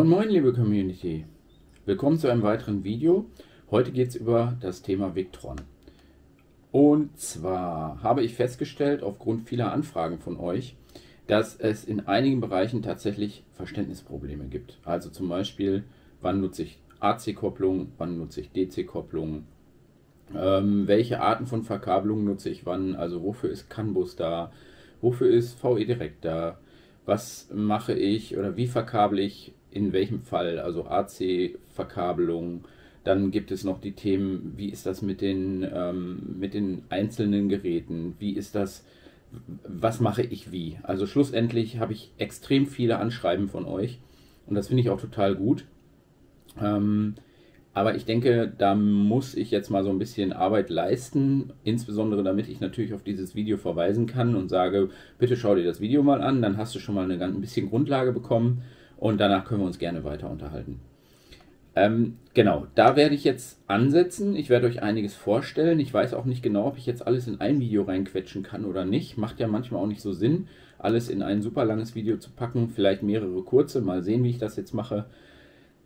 Moin Moin liebe Community, willkommen zu einem weiteren Video. Heute geht es über das Thema Victron. Und zwar habe ich festgestellt, aufgrund vieler Anfragen von euch, dass es in einigen Bereichen tatsächlich Verständnisprobleme gibt. Also zum Beispiel, wann nutze ich AC-Kopplung, wann nutze ich DC-Kopplung, ähm, welche Arten von Verkabelung nutze ich wann, also wofür ist CAN-Bus da, wofür ist VE direkt da, was mache ich oder wie verkabel ich in welchem Fall, also AC-Verkabelung. Dann gibt es noch die Themen, wie ist das mit den, ähm, mit den einzelnen Geräten? Wie ist das, was mache ich wie? Also schlussendlich habe ich extrem viele Anschreiben von euch und das finde ich auch total gut. Ähm, aber ich denke, da muss ich jetzt mal so ein bisschen Arbeit leisten, insbesondere damit ich natürlich auf dieses Video verweisen kann und sage, bitte schau dir das Video mal an, dann hast du schon mal eine, ein bisschen Grundlage bekommen und danach können wir uns gerne weiter unterhalten. Ähm, genau, da werde ich jetzt ansetzen. Ich werde euch einiges vorstellen. Ich weiß auch nicht genau, ob ich jetzt alles in ein Video reinquetschen kann oder nicht. Macht ja manchmal auch nicht so Sinn, alles in ein super langes Video zu packen. Vielleicht mehrere kurze. Mal sehen, wie ich das jetzt mache.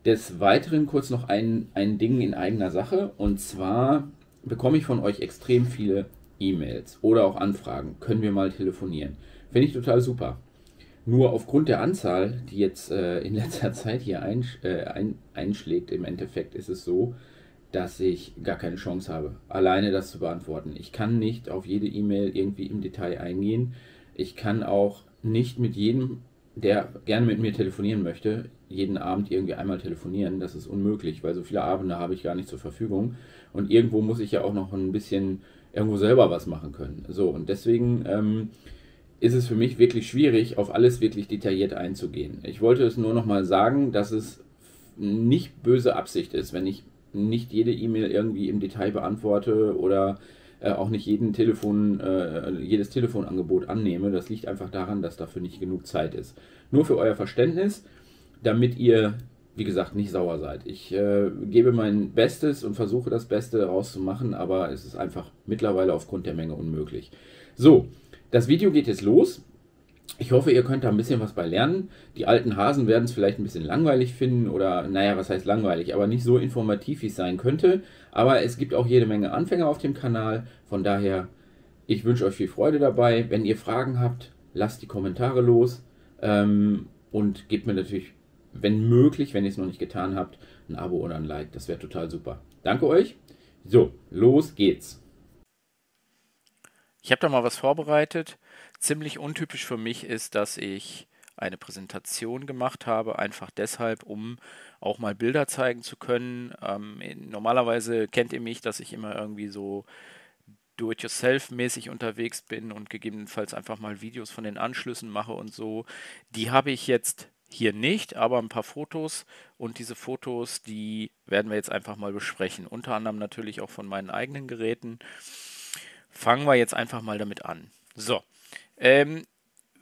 Des Weiteren kurz noch ein, ein Ding in eigener Sache. Und zwar bekomme ich von euch extrem viele E-Mails oder auch Anfragen. Können wir mal telefonieren? Finde ich total super. Nur aufgrund der Anzahl, die jetzt äh, in letzter Zeit hier einsch äh, ein einschlägt, im Endeffekt ist es so, dass ich gar keine Chance habe, alleine das zu beantworten. Ich kann nicht auf jede E-Mail irgendwie im Detail eingehen. Ich kann auch nicht mit jedem, der gerne mit mir telefonieren möchte, jeden Abend irgendwie einmal telefonieren. Das ist unmöglich, weil so viele Abende habe ich gar nicht zur Verfügung. Und irgendwo muss ich ja auch noch ein bisschen irgendwo selber was machen können. So, und deswegen. Ähm, ist es für mich wirklich schwierig, auf alles wirklich detailliert einzugehen. Ich wollte es nur nochmal sagen, dass es nicht böse Absicht ist, wenn ich nicht jede E-Mail irgendwie im Detail beantworte oder äh, auch nicht jeden Telefon, äh, jedes Telefonangebot annehme. Das liegt einfach daran, dass dafür nicht genug Zeit ist. Nur für euer Verständnis, damit ihr, wie gesagt, nicht sauer seid. Ich äh, gebe mein Bestes und versuche das Beste daraus zu machen, aber es ist einfach mittlerweile aufgrund der Menge unmöglich. So, das Video geht jetzt los. Ich hoffe, ihr könnt da ein bisschen was bei lernen. Die alten Hasen werden es vielleicht ein bisschen langweilig finden oder, naja, was heißt langweilig, aber nicht so informativ, wie es sein könnte. Aber es gibt auch jede Menge Anfänger auf dem Kanal. Von daher, ich wünsche euch viel Freude dabei. Wenn ihr Fragen habt, lasst die Kommentare los ähm, und gebt mir natürlich, wenn möglich, wenn ihr es noch nicht getan habt, ein Abo oder ein Like. Das wäre total super. Danke euch. So, los geht's. Ich habe da mal was vorbereitet. Ziemlich untypisch für mich ist, dass ich eine Präsentation gemacht habe, einfach deshalb, um auch mal Bilder zeigen zu können. Ähm, normalerweise kennt ihr mich, dass ich immer irgendwie so do-it-yourself-mäßig unterwegs bin und gegebenenfalls einfach mal Videos von den Anschlüssen mache und so. Die habe ich jetzt hier nicht, aber ein paar Fotos und diese Fotos, die werden wir jetzt einfach mal besprechen. Unter anderem natürlich auch von meinen eigenen Geräten fangen wir jetzt einfach mal damit an. So, ähm,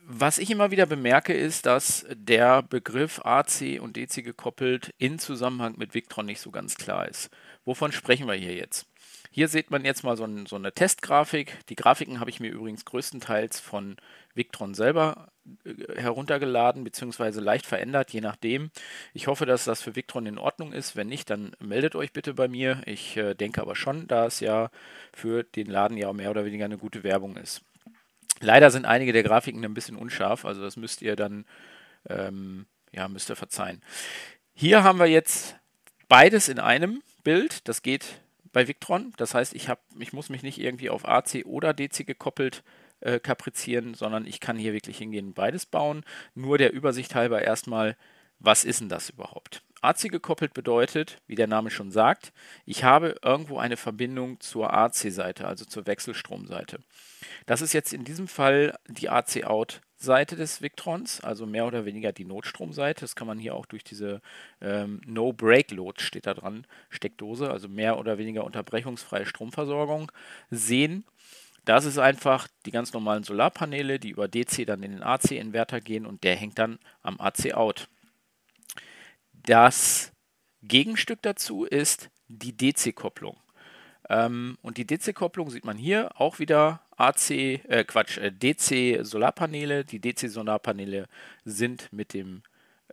was ich immer wieder bemerke, ist, dass der Begriff AC und DC gekoppelt in Zusammenhang mit Victron nicht so ganz klar ist. Wovon sprechen wir hier jetzt? Hier sieht man jetzt mal so, ein, so eine Testgrafik. Die Grafiken habe ich mir übrigens größtenteils von Victron selber äh, heruntergeladen beziehungsweise leicht verändert, je nachdem. Ich hoffe, dass das für Victron in Ordnung ist. Wenn nicht, dann meldet euch bitte bei mir. Ich äh, denke aber schon, da es ja für den Laden ja mehr oder weniger eine gute Werbung ist. Leider sind einige der Grafiken ein bisschen unscharf, also das müsst ihr dann ähm, ja, müsst ihr verzeihen. Hier haben wir jetzt beides in einem Bild. Das geht bei Victron. Das heißt, ich, hab, ich muss mich nicht irgendwie auf AC oder DC gekoppelt äh, kaprizieren, sondern ich kann hier wirklich hingehen, und beides bauen. Nur der Übersicht halber erstmal, was ist denn das überhaupt? AC gekoppelt bedeutet, wie der Name schon sagt, ich habe irgendwo eine Verbindung zur AC-Seite, also zur Wechselstromseite. Das ist jetzt in diesem Fall die AC-Out Seite des Victrons, also mehr oder weniger die Notstromseite. Das kann man hier auch durch diese ähm, No-Break-Load, steht da dran, Steckdose, also mehr oder weniger unterbrechungsfreie Stromversorgung sehen. Das ist einfach die ganz normalen Solarpaneele, die über DC dann in den AC-Inverter gehen und der hängt dann am AC-Out. Das Gegenstück dazu ist die DC-Kopplung. Ähm, und die DC-Kopplung sieht man hier auch wieder AC, äh, Quatsch, äh, DC-Solarpaneele. Die DC-Solarpaneele sind mit dem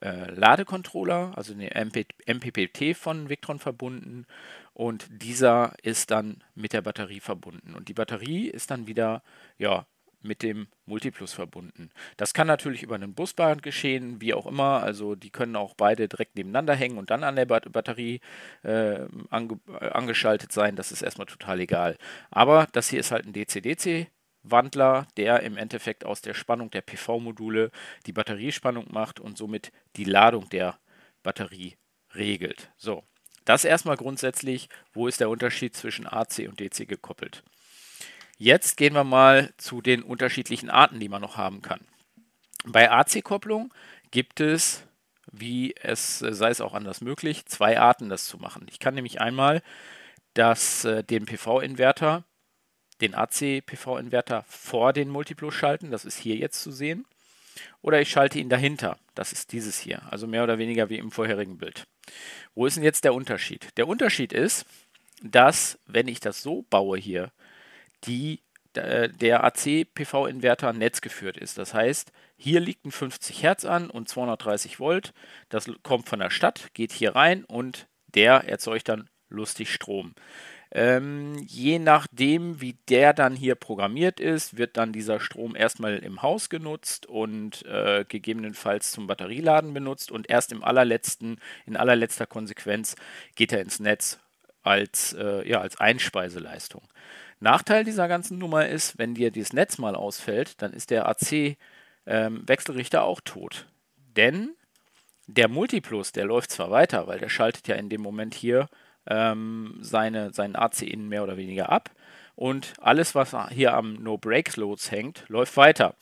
äh, Ladecontroller, also dem MP MPPT von Victron verbunden und dieser ist dann mit der Batterie verbunden. Und die Batterie ist dann wieder ja, mit dem Multiplus verbunden. Das kann natürlich über einen Busband geschehen, wie auch immer. Also die können auch beide direkt nebeneinander hängen und dann an der Batterie äh, ange äh, angeschaltet sein. Das ist erstmal total egal. Aber das hier ist halt ein DC-DC. Wandler, der im Endeffekt aus der Spannung der PV-Module die Batteriespannung macht und somit die Ladung der Batterie regelt. So, das erstmal grundsätzlich, wo ist der Unterschied zwischen AC und DC gekoppelt? Jetzt gehen wir mal zu den unterschiedlichen Arten, die man noch haben kann. Bei AC-Kopplung gibt es, wie es äh, sei es auch anders möglich, zwei Arten, das zu machen. Ich kann nämlich einmal das, äh, den PV-Inverter, den AC-PV-Inverter vor den Multiplo schalten. Das ist hier jetzt zu sehen oder ich schalte ihn dahinter. Das ist dieses hier, also mehr oder weniger wie im vorherigen Bild. Wo ist denn jetzt der Unterschied? Der Unterschied ist, dass wenn ich das so baue hier, die der AC-PV-Inverter netzgeführt ist. Das heißt, hier liegt ein 50 Hertz an und 230 Volt. Das kommt von der Stadt, geht hier rein und der erzeugt dann lustig Strom. Ähm, je nachdem, wie der dann hier programmiert ist, wird dann dieser Strom erstmal im Haus genutzt und äh, gegebenenfalls zum Batterieladen benutzt und erst im allerletzten, in allerletzter Konsequenz geht er ins Netz als, äh, ja, als Einspeiseleistung. Nachteil dieser ganzen Nummer ist, wenn dir dieses Netz mal ausfällt, dann ist der AC-Wechselrichter ähm, auch tot. Denn der Multiplus, der läuft zwar weiter, weil der schaltet ja in dem Moment hier ähm, seine, seinen AC-Innen mehr oder weniger ab. Und alles, was hier am no breaks loads hängt, läuft weiter.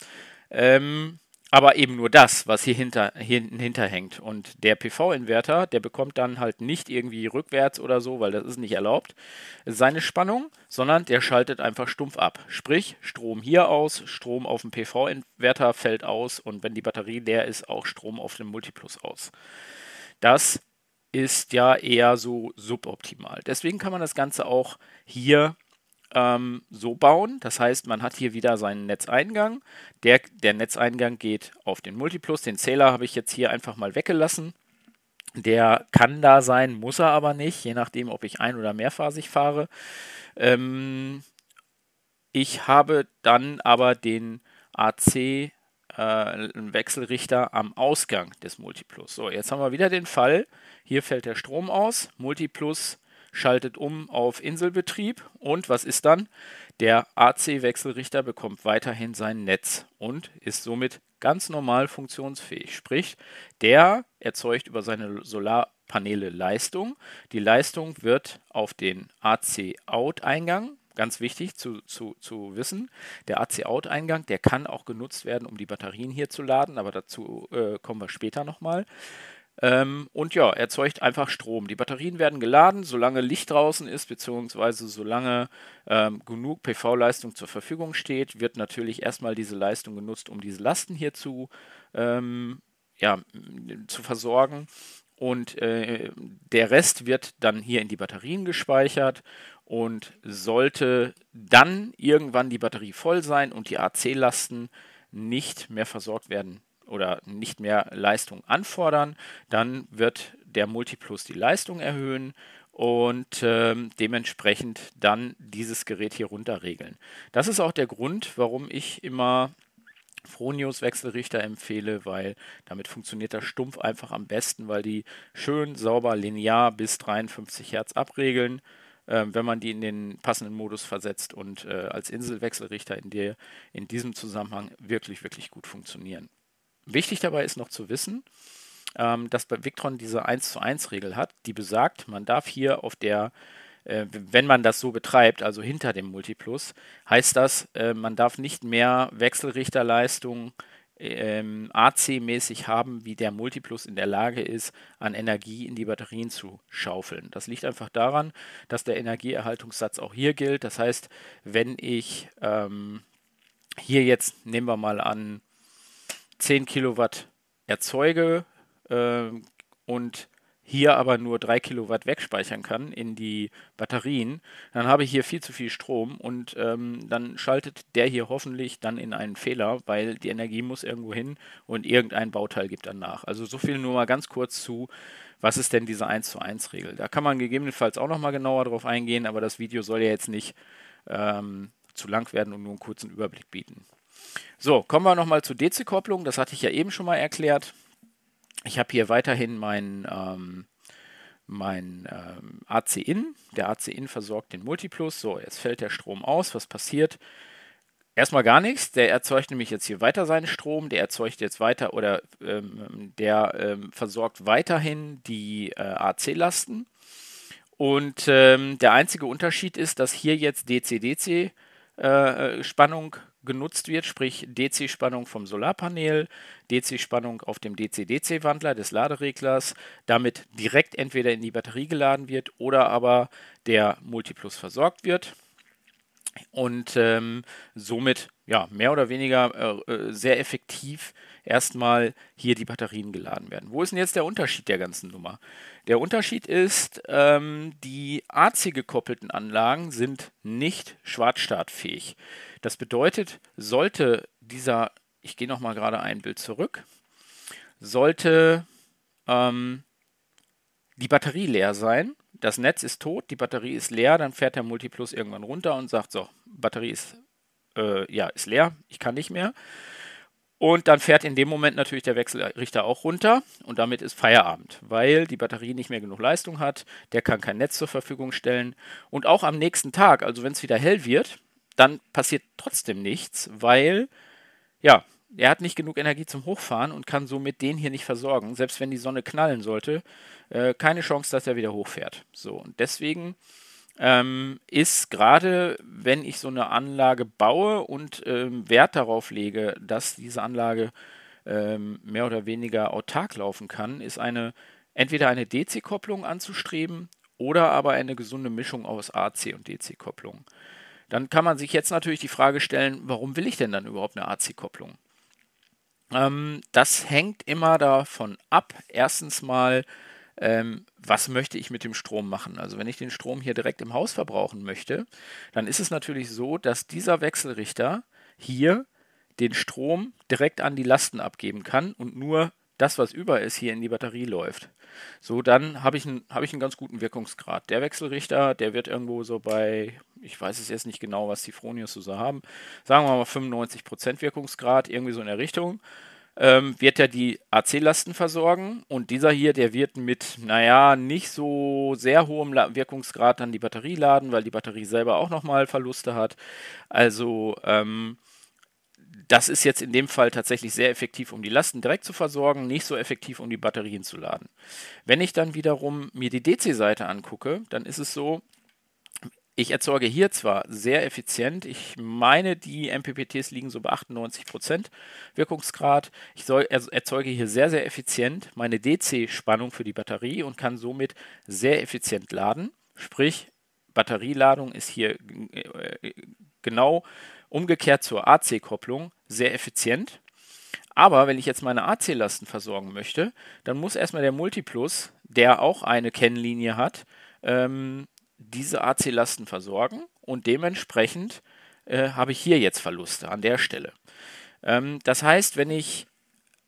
Ähm, aber eben nur das, was hier, hinter, hinten hinterhängt. Und der PV-Inverter, der bekommt dann halt nicht irgendwie rückwärts oder so, weil das ist nicht erlaubt, seine Spannung, sondern der schaltet einfach stumpf ab. Sprich, Strom hier aus, Strom auf dem PV-Inverter fällt aus und wenn die Batterie leer ist, auch Strom auf dem Multiplus aus. Das ist ja eher so suboptimal. Deswegen kann man das Ganze auch hier ähm, so bauen. Das heißt, man hat hier wieder seinen Netzeingang. Der, der Netzeingang geht auf den Multiplus. Den Zähler habe ich jetzt hier einfach mal weggelassen. Der kann da sein, muss er aber nicht, je nachdem, ob ich ein- oder mehrphasig fahre. Ähm, ich habe dann aber den AC äh, ein Wechselrichter am Ausgang des Multiplus. So, jetzt haben wir wieder den Fall, hier fällt der Strom aus, Multiplus schaltet um auf Inselbetrieb und was ist dann? Der AC-Wechselrichter bekommt weiterhin sein Netz und ist somit ganz normal funktionsfähig. Sprich, der erzeugt über seine Solarpaneele Leistung. Die Leistung wird auf den AC-Out-Eingang ganz wichtig zu, zu, zu wissen, der AC-Out-Eingang, der kann auch genutzt werden, um die Batterien hier zu laden, aber dazu äh, kommen wir später nochmal. Ähm, und ja, erzeugt einfach Strom. Die Batterien werden geladen, solange Licht draußen ist, beziehungsweise solange ähm, genug PV-Leistung zur Verfügung steht, wird natürlich erstmal diese Leistung genutzt, um diese Lasten hier zu, ähm, ja, zu versorgen. Und äh, der Rest wird dann hier in die Batterien gespeichert und sollte dann irgendwann die Batterie voll sein und die AC-Lasten nicht mehr versorgt werden oder nicht mehr Leistung anfordern, dann wird der Multiplus die Leistung erhöhen und äh, dementsprechend dann dieses Gerät hier runter regeln. Das ist auch der Grund, warum ich immer Fronius Wechselrichter empfehle, weil damit funktioniert das stumpf einfach am besten, weil die schön sauber linear bis 53 Hertz abregeln, äh, wenn man die in den passenden Modus versetzt und äh, als Inselwechselrichter in, der, in diesem Zusammenhang wirklich, wirklich gut funktionieren. Wichtig dabei ist noch zu wissen, ähm, dass bei Victron diese 1 zu 1 Regel hat, die besagt, man darf hier auf der, äh, wenn man das so betreibt, also hinter dem Multiplus, heißt das, äh, man darf nicht mehr Wechselrichterleistung ähm, AC-mäßig haben, wie der Multiplus in der Lage ist, an Energie in die Batterien zu schaufeln. Das liegt einfach daran, dass der Energieerhaltungssatz auch hier gilt. Das heißt, wenn ich ähm, hier jetzt, nehmen wir mal an, 10 Kilowatt erzeuge äh, und hier aber nur 3 Kilowatt wegspeichern kann in die Batterien, dann habe ich hier viel zu viel Strom und ähm, dann schaltet der hier hoffentlich dann in einen Fehler, weil die Energie muss irgendwo hin und irgendein Bauteil gibt dann nach. Also so viel nur mal ganz kurz zu, was ist denn diese 1 zu 1 Regel? Da kann man gegebenenfalls auch nochmal genauer drauf eingehen, aber das Video soll ja jetzt nicht ähm, zu lang werden und nur einen kurzen Überblick bieten. So, kommen wir nochmal zur DC-Kopplung. Das hatte ich ja eben schon mal erklärt. Ich habe hier weiterhin mein, ähm, mein ähm, AC-In. Der AC-In versorgt den Multiplus. So, jetzt fällt der Strom aus. Was passiert? Erstmal gar nichts. Der erzeugt nämlich jetzt hier weiter seinen Strom. Der erzeugt jetzt weiter oder ähm, der ähm, versorgt weiterhin die äh, AC-Lasten. Und ähm, der einzige Unterschied ist, dass hier jetzt DC-DC äh, äh, Spannung genutzt wird, sprich DC-Spannung vom Solarpanel, DC-Spannung auf dem DC-DC-Wandler des Ladereglers, damit direkt entweder in die Batterie geladen wird oder aber der Multiplus versorgt wird und ähm, somit ja mehr oder weniger äh, äh sehr effektiv erstmal hier die Batterien geladen werden. Wo ist denn jetzt der Unterschied der ganzen Nummer? Der Unterschied ist, ähm, die AC gekoppelten Anlagen sind nicht schwarzstartfähig. Das bedeutet, sollte dieser, ich gehe nochmal gerade ein Bild zurück, sollte ähm, die Batterie leer sein, das Netz ist tot, die Batterie ist leer, dann fährt der Multiplus irgendwann runter und sagt, so, Batterie ist, äh, ja, ist leer, ich kann nicht mehr. Und dann fährt in dem Moment natürlich der Wechselrichter auch runter und damit ist Feierabend, weil die Batterie nicht mehr genug Leistung hat, der kann kein Netz zur Verfügung stellen. Und auch am nächsten Tag, also wenn es wieder hell wird, dann passiert trotzdem nichts, weil, ja, er hat nicht genug Energie zum Hochfahren und kann somit den hier nicht versorgen. Selbst wenn die Sonne knallen sollte, äh, keine Chance, dass er wieder hochfährt. So, und deswegen ähm, ist gerade, wenn ich so eine Anlage baue und ähm, Wert darauf lege, dass diese Anlage ähm, mehr oder weniger autark laufen kann, ist eine entweder eine DC-Kopplung anzustreben oder aber eine gesunde Mischung aus AC und DC-Kopplung dann kann man sich jetzt natürlich die Frage stellen, warum will ich denn dann überhaupt eine AC-Kopplung? Ähm, das hängt immer davon ab. Erstens mal, ähm, was möchte ich mit dem Strom machen? Also wenn ich den Strom hier direkt im Haus verbrauchen möchte, dann ist es natürlich so, dass dieser Wechselrichter hier den Strom direkt an die Lasten abgeben kann und nur das, was über ist, hier in die Batterie läuft. So, dann habe ich, hab ich einen ganz guten Wirkungsgrad. Der Wechselrichter, der wird irgendwo so bei, ich weiß es jetzt nicht genau, was die Fronius so haben, sagen wir mal 95% Wirkungsgrad, irgendwie so in der Richtung ähm, wird ja die AC-Lasten versorgen und dieser hier, der wird mit, naja, nicht so sehr hohem Wirkungsgrad dann die Batterie laden, weil die Batterie selber auch nochmal Verluste hat. Also ähm, das ist jetzt in dem Fall tatsächlich sehr effektiv, um die Lasten direkt zu versorgen, nicht so effektiv, um die Batterien zu laden. Wenn ich dann wiederum mir die DC-Seite angucke, dann ist es so, ich erzeuge hier zwar sehr effizient, ich meine, die MPPTs liegen so bei 98% Wirkungsgrad. Ich soll, erzeuge hier sehr, sehr effizient meine DC-Spannung für die Batterie und kann somit sehr effizient laden. Sprich, Batterieladung ist hier äh, äh, genau Umgekehrt zur AC-Kopplung sehr effizient. Aber wenn ich jetzt meine AC-Lasten versorgen möchte, dann muss erstmal der Multiplus, der auch eine Kennlinie hat, ähm, diese AC-Lasten versorgen und dementsprechend äh, habe ich hier jetzt Verluste an der Stelle. Ähm, das heißt, wenn ich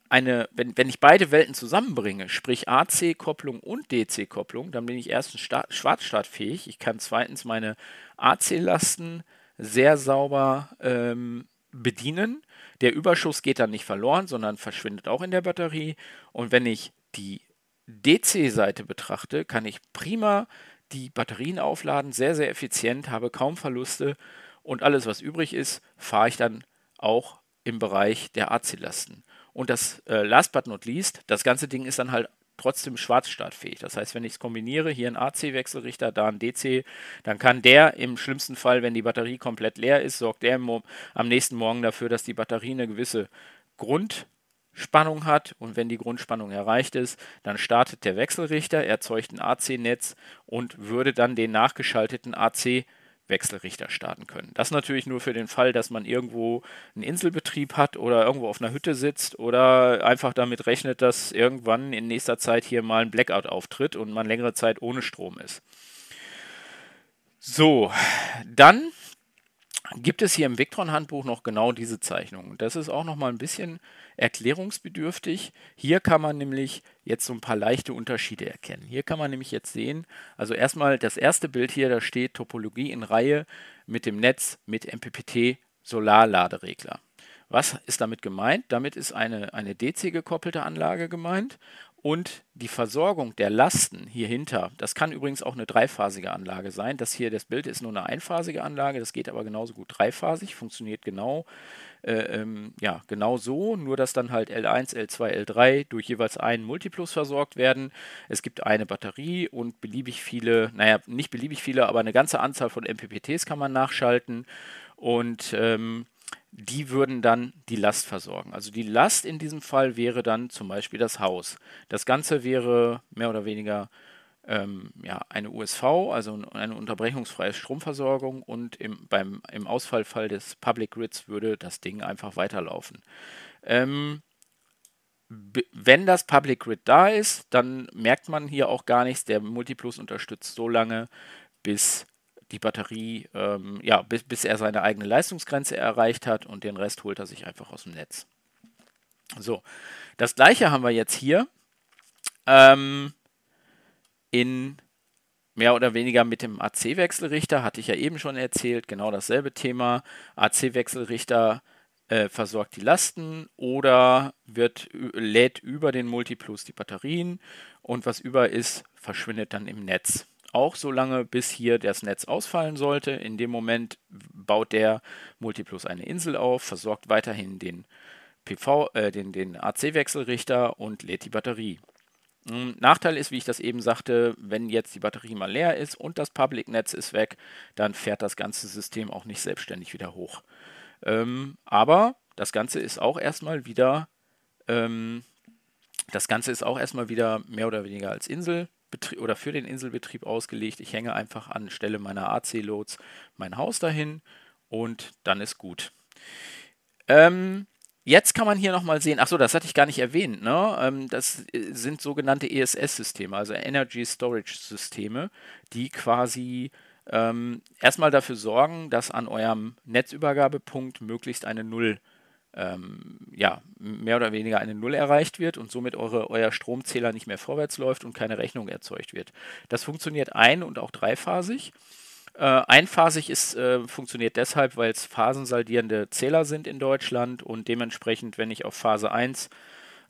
eine, wenn, wenn ich beide Welten zusammenbringe, sprich AC-Kopplung und DC-Kopplung, dann bin ich erstens schwarzstartfähig. Ich kann zweitens meine AC-Lasten äh, sehr sauber ähm, bedienen. Der Überschuss geht dann nicht verloren, sondern verschwindet auch in der Batterie. Und wenn ich die DC-Seite betrachte, kann ich prima die Batterien aufladen, sehr, sehr effizient, habe kaum Verluste und alles, was übrig ist, fahre ich dann auch im Bereich der AC-Lasten. Und das äh, last but not least, das ganze Ding ist dann halt trotzdem schwarzstartfähig. Das heißt, wenn ich es kombiniere, hier ein AC-Wechselrichter, da ein DC, dann kann der im schlimmsten Fall, wenn die Batterie komplett leer ist, sorgt der am nächsten Morgen dafür, dass die Batterie eine gewisse Grund Spannung hat und wenn die Grundspannung erreicht ist, dann startet der Wechselrichter, erzeugt ein AC-Netz und würde dann den nachgeschalteten AC Wechselrichter starten können. Das natürlich nur für den Fall, dass man irgendwo einen Inselbetrieb hat oder irgendwo auf einer Hütte sitzt oder einfach damit rechnet, dass irgendwann in nächster Zeit hier mal ein Blackout auftritt und man längere Zeit ohne Strom ist. So, dann gibt es hier im Victron-Handbuch noch genau diese Zeichnung. das ist auch noch mal ein bisschen erklärungsbedürftig. Hier kann man nämlich jetzt so ein paar leichte Unterschiede erkennen. Hier kann man nämlich jetzt sehen, also erstmal das erste Bild hier, da steht Topologie in Reihe mit dem Netz mit MPPT Solarladeregler. Was ist damit gemeint? Damit ist eine, eine DC gekoppelte Anlage gemeint und die Versorgung der Lasten hier hinter, das kann übrigens auch eine dreiphasige Anlage sein. Das hier, das Bild ist nur eine einphasige Anlage, das geht aber genauso gut dreiphasig, funktioniert genau, äh, ähm, ja, genau so, nur dass dann halt L1, L2, L3 durch jeweils einen Multiplus versorgt werden. Es gibt eine Batterie und beliebig viele, naja, nicht beliebig viele, aber eine ganze Anzahl von MPPTs kann man nachschalten und ähm, die würden dann die Last versorgen. Also die Last in diesem Fall wäre dann zum Beispiel das Haus. Das Ganze wäre mehr oder weniger ähm, ja, eine USV, also eine unterbrechungsfreie Stromversorgung und im, beim, im Ausfallfall des Public Grids würde das Ding einfach weiterlaufen. Ähm, wenn das Public Grid da ist, dann merkt man hier auch gar nichts. Der Multiplus unterstützt so lange, bis die Batterie, ähm, ja, bis, bis er seine eigene Leistungsgrenze erreicht hat und den Rest holt er sich einfach aus dem Netz. So, das gleiche haben wir jetzt hier ähm, in mehr oder weniger mit dem AC-Wechselrichter, hatte ich ja eben schon erzählt, genau dasselbe Thema. AC-Wechselrichter äh, versorgt die Lasten oder wird, lädt über den Multiplus die Batterien und was über ist, verschwindet dann im Netz auch so lange, bis hier das Netz ausfallen sollte. In dem Moment baut der Multiplus eine Insel auf, versorgt weiterhin den PV, äh, den, den AC-Wechselrichter und lädt die Batterie. Hm, Nachteil ist, wie ich das eben sagte, wenn jetzt die Batterie mal leer ist und das Public-Netz ist weg, dann fährt das ganze System auch nicht selbstständig wieder hoch. Ähm, aber das Ganze ist auch erstmal wieder, ähm, das Ganze ist auch erstmal wieder mehr oder weniger als Insel Betrieb oder für den Inselbetrieb ausgelegt. Ich hänge einfach an Stelle meiner AC-Loads mein Haus dahin und dann ist gut. Ähm, Jetzt kann man hier nochmal sehen, achso, das hatte ich gar nicht erwähnt, ne? Ähm, das äh, sind sogenannte ESS-Systeme, also Energy Storage Systeme, die quasi ähm, erstmal dafür sorgen, dass an eurem Netzübergabepunkt möglichst eine Null ähm, ja, mehr oder weniger eine Null erreicht wird und somit eure, euer Stromzähler nicht mehr vorwärts läuft und keine Rechnung erzeugt wird. Das funktioniert ein- und auch dreiphasig. Äh, einphasig ist, äh, funktioniert deshalb, weil es phasensaldierende Zähler sind in Deutschland und dementsprechend, wenn ich auf Phase 1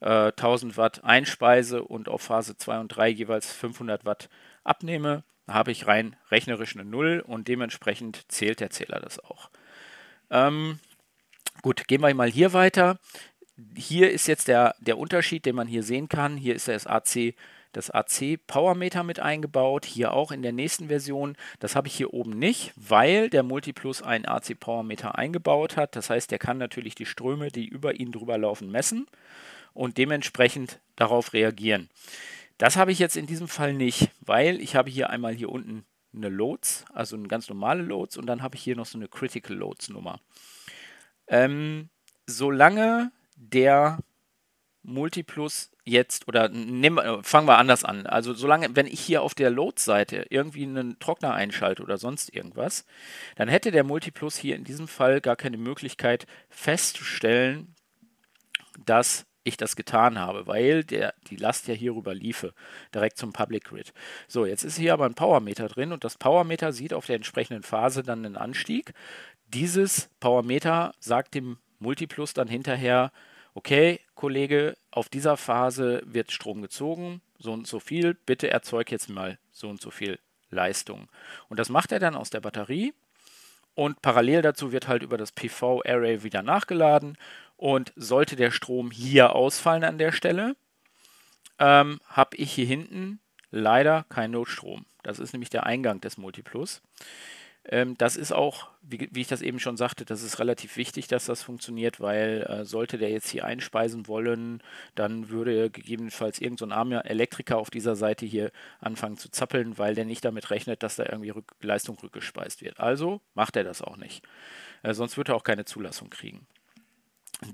äh, 1000 Watt einspeise und auf Phase 2 und 3 jeweils 500 Watt abnehme, habe ich rein rechnerisch eine Null und dementsprechend zählt der Zähler das auch. Ähm, Gut, gehen wir mal hier weiter. Hier ist jetzt der, der Unterschied, den man hier sehen kann. Hier ist das AC das AC Power Meter mit eingebaut, hier auch in der nächsten Version. Das habe ich hier oben nicht, weil der Multiplus einen AC Power Meter eingebaut hat. Das heißt, der kann natürlich die Ströme, die über ihn drüber laufen, messen und dementsprechend darauf reagieren. Das habe ich jetzt in diesem Fall nicht, weil ich habe hier einmal hier unten eine Loads, also eine ganz normale Loads und dann habe ich hier noch so eine Critical Loads Nummer. Ähm, solange der Multiplus jetzt oder nehm, fangen wir anders an. Also solange, wenn ich hier auf der Load-Seite irgendwie einen Trockner einschalte oder sonst irgendwas, dann hätte der Multiplus hier in diesem Fall gar keine Möglichkeit festzustellen, dass ich das getan habe, weil der, die Last ja hierüber liefe, direkt zum Public Grid. So, jetzt ist hier aber ein Powermeter drin und das Powermeter sieht auf der entsprechenden Phase dann einen Anstieg dieses Powermeter sagt dem Multiplus dann hinterher, okay, Kollege, auf dieser Phase wird Strom gezogen, so und so viel, bitte erzeug jetzt mal so und so viel Leistung. Und das macht er dann aus der Batterie und parallel dazu wird halt über das PV-Array wieder nachgeladen und sollte der Strom hier ausfallen an der Stelle, ähm, habe ich hier hinten leider keinen Notstrom. Das ist nämlich der Eingang des Multiplus. Ähm, das ist auch, wie, wie, ich das eben schon sagte, das ist relativ wichtig, dass das funktioniert, weil äh, sollte der jetzt hier einspeisen wollen, dann würde gegebenenfalls irgendein so armer Elektriker auf dieser Seite hier anfangen zu zappeln, weil der nicht damit rechnet, dass da irgendwie Rück Leistung rückgespeist wird. Also macht er das auch nicht. Äh, sonst würde er auch keine Zulassung kriegen.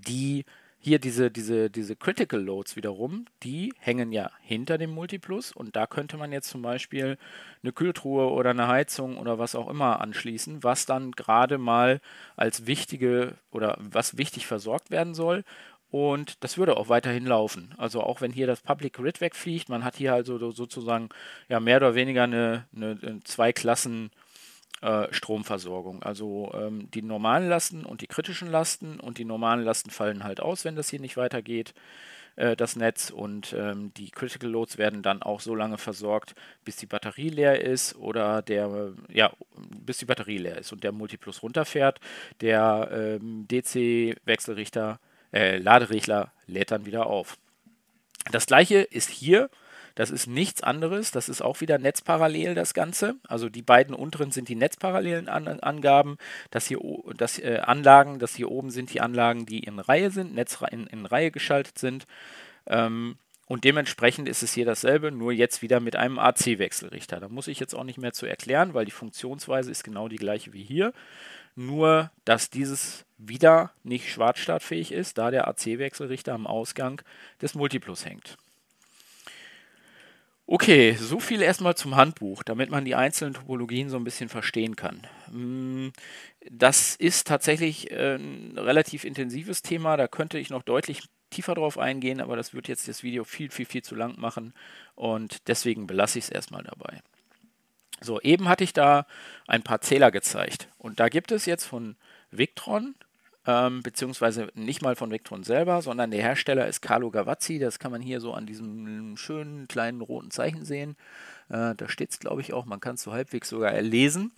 Die hier diese, diese, diese Critical Loads wiederum, die hängen ja hinter dem Multiplus und da könnte man jetzt zum Beispiel eine Kühltruhe oder eine Heizung oder was auch immer anschließen, was dann gerade mal als wichtige oder was wichtig versorgt werden soll. Und das würde auch weiterhin laufen. Also auch wenn hier das Public Grid wegfliegt, man hat hier also sozusagen ja mehr oder weniger eine, eine, eine äh, zwei Klassen äh, Stromversorgung. Also ähm, die normalen Lasten und die kritischen Lasten und die normalen Lasten fallen halt aus, wenn das hier nicht weitergeht, äh, das Netz. Und ähm, die Critical Loads werden dann auch so lange versorgt, bis die Batterie leer ist oder der, ja, bis die Batterie leer ist und der Multiplus runterfährt. Der ähm, DC-Wechselrichter, äh, Laderichter lädt dann wieder auf. Das gleiche ist hier das ist nichts anderes. Das ist auch wieder netzparallel das Ganze. Also die beiden unteren sind die netzparallelen An Angaben. Das hier, das äh, Anlagen, das hier oben sind die Anlagen, die in Reihe sind, Netz in, in Reihe geschaltet sind. Ähm, und dementsprechend ist es hier dasselbe, nur jetzt wieder mit einem AC-Wechselrichter. Da muss ich jetzt auch nicht mehr zu erklären, weil die Funktionsweise ist genau die gleiche wie hier. Nur, dass dieses wieder nicht schwarzstartfähig ist, da der AC-Wechselrichter am Ausgang des Multiplus hängt. Okay, so viel erstmal zum Handbuch, damit man die einzelnen Topologien so ein bisschen verstehen kann. Mm, das ist tatsächlich äh, ein relativ intensives Thema, da könnte ich noch deutlich tiefer drauf eingehen, aber das wird jetzt das Video viel, viel, viel zu lang machen und deswegen belasse ich es erstmal dabei. So, eben hatte ich da ein paar Zähler gezeigt und da gibt es jetzt von Victron ähm, beziehungsweise nicht mal von Vectron selber, sondern der Hersteller ist Carlo Gavazzi. Das kann man hier so an diesem schönen kleinen roten Zeichen sehen. Äh, da steht es, glaube ich, auch. Man kann es so halbwegs sogar erlesen.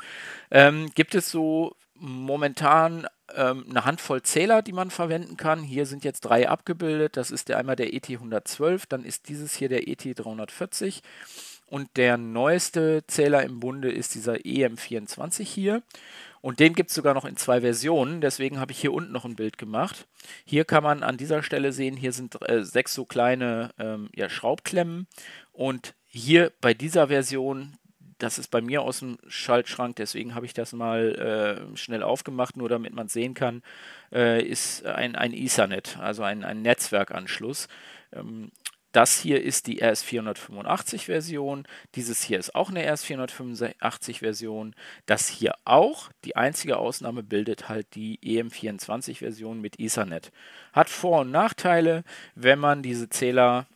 Ähm, gibt es so momentan ähm, eine Handvoll Zähler, die man verwenden kann. Hier sind jetzt drei abgebildet. Das ist der einmal der ET112, dann ist dieses hier der ET340 und der neueste Zähler im Bunde ist dieser EM24 hier. Und den gibt es sogar noch in zwei Versionen. Deswegen habe ich hier unten noch ein Bild gemacht. Hier kann man an dieser Stelle sehen, hier sind äh, sechs so kleine ähm, ja, Schraubklemmen. Und hier bei dieser Version, das ist bei mir aus dem Schaltschrank, deswegen habe ich das mal äh, schnell aufgemacht, nur damit man sehen kann, äh, ist ein, ein Ethernet, also ein, ein Netzwerkanschluss. Ähm, das hier ist die RS485-Version, dieses hier ist auch eine RS485-Version, das hier auch, die einzige Ausnahme bildet halt die EM24-Version mit Ethernet. Hat Vor- und Nachteile, wenn man diese Zähler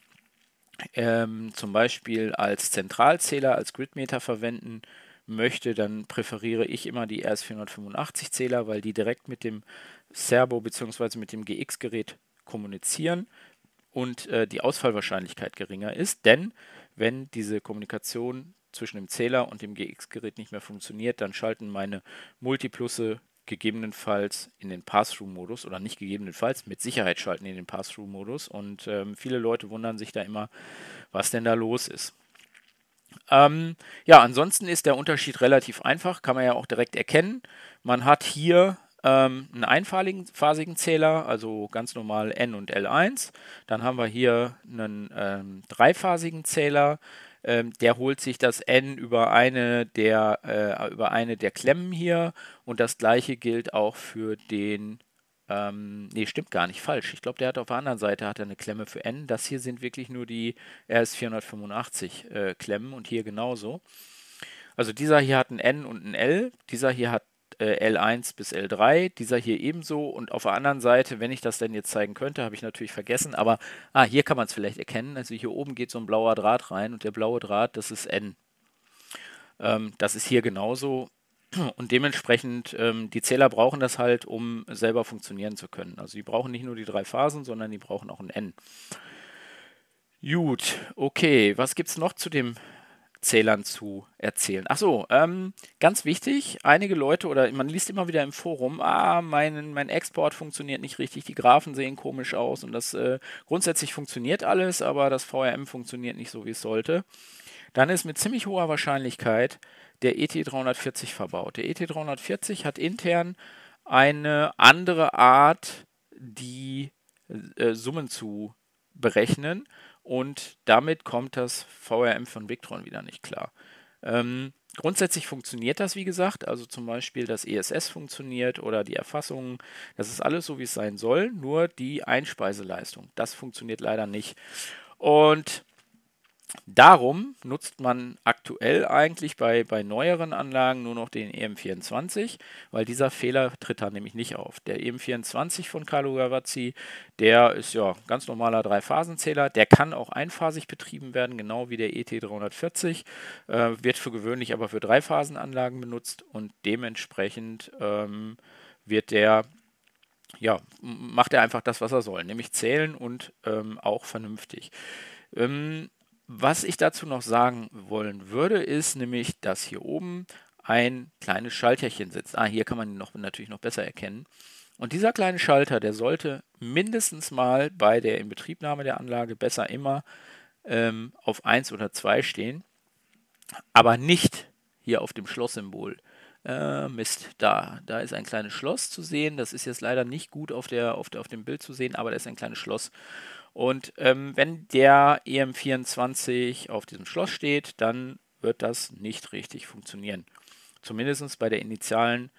ähm, zum Beispiel als Zentralzähler, als Gridmeter verwenden möchte, dann präferiere ich immer die RS485-Zähler, weil die direkt mit dem Servo bzw. mit dem GX-Gerät kommunizieren und äh, die Ausfallwahrscheinlichkeit geringer ist. Denn wenn diese Kommunikation zwischen dem Zähler und dem GX-Gerät nicht mehr funktioniert, dann schalten meine Multiplusse gegebenenfalls in den Pass-Through-Modus oder nicht gegebenenfalls, mit Sicherheit schalten in den Pass-Through-Modus und ähm, viele Leute wundern sich da immer, was denn da los ist. Ähm, ja, ansonsten ist der Unterschied relativ einfach, kann man ja auch direkt erkennen. Man hat hier ähm, einen einphasigen Zähler, also ganz normal N und L1. Dann haben wir hier einen ähm, dreiphasigen Zähler. Ähm, der holt sich das N über eine, der, äh, über eine der Klemmen hier und das gleiche gilt auch für den ähm, nee, stimmt gar nicht, falsch. Ich glaube, der hat auf der anderen Seite hat er eine Klemme für N. Das hier sind wirklich nur die RS485 äh, Klemmen und hier genauso. Also dieser hier hat ein N und ein L, dieser hier hat äh, L1 bis L3, dieser hier ebenso. Und auf der anderen Seite, wenn ich das denn jetzt zeigen könnte, habe ich natürlich vergessen, aber ah, hier kann man es vielleicht erkennen. Also hier oben geht so ein blauer Draht rein und der blaue Draht, das ist N. Ähm, das ist hier genauso. Und dementsprechend, ähm, die Zähler brauchen das halt, um selber funktionieren zu können. Also die brauchen nicht nur die drei Phasen, sondern die brauchen auch ein N. Gut, okay, was gibt es noch zu dem Zählern zu erzählen. Achso, ähm, ganz wichtig, einige Leute oder man liest immer wieder im Forum, ah, mein, mein Export funktioniert nicht richtig, die Graphen sehen komisch aus und das äh, grundsätzlich funktioniert alles, aber das VRM funktioniert nicht so, wie es sollte. Dann ist mit ziemlich hoher Wahrscheinlichkeit der ET340 verbaut. Der ET340 hat intern eine andere Art, die äh, Summen zu berechnen. Und damit kommt das VRM von Victron wieder nicht klar. Ähm, grundsätzlich funktioniert das, wie gesagt, also zum Beispiel das ESS funktioniert oder die Erfassungen, das ist alles so, wie es sein soll, nur die Einspeiseleistung, das funktioniert leider nicht. Und Darum nutzt man aktuell eigentlich bei, bei neueren Anlagen nur noch den EM24, weil dieser Fehler tritt da nämlich nicht auf. Der EM24 von Carlo Gavazzi, der ist ja ganz normaler Dreiphasenzähler, der kann auch einphasig betrieben werden, genau wie der ET340, äh, wird für gewöhnlich aber für Dreiphasenanlagen benutzt und dementsprechend ähm, wird der ja, macht er einfach das, was er soll, nämlich zählen und ähm, auch vernünftig. Ähm, was ich dazu noch sagen wollen würde, ist nämlich, dass hier oben ein kleines Schalterchen sitzt. Ah, hier kann man ihn noch, natürlich noch besser erkennen. Und dieser kleine Schalter, der sollte mindestens mal bei der Inbetriebnahme der Anlage besser immer ähm, auf 1 oder 2 stehen, aber nicht hier auf dem Schlosssymbol. Äh, Mist, da, da ist ein kleines Schloss zu sehen. Das ist jetzt leider nicht gut auf, der, auf, der, auf dem Bild zu sehen, aber da ist ein kleines Schloss. Und ähm, wenn der EM24 auf diesem Schloss steht, dann wird das nicht richtig funktionieren. Zumindest bei der initialen,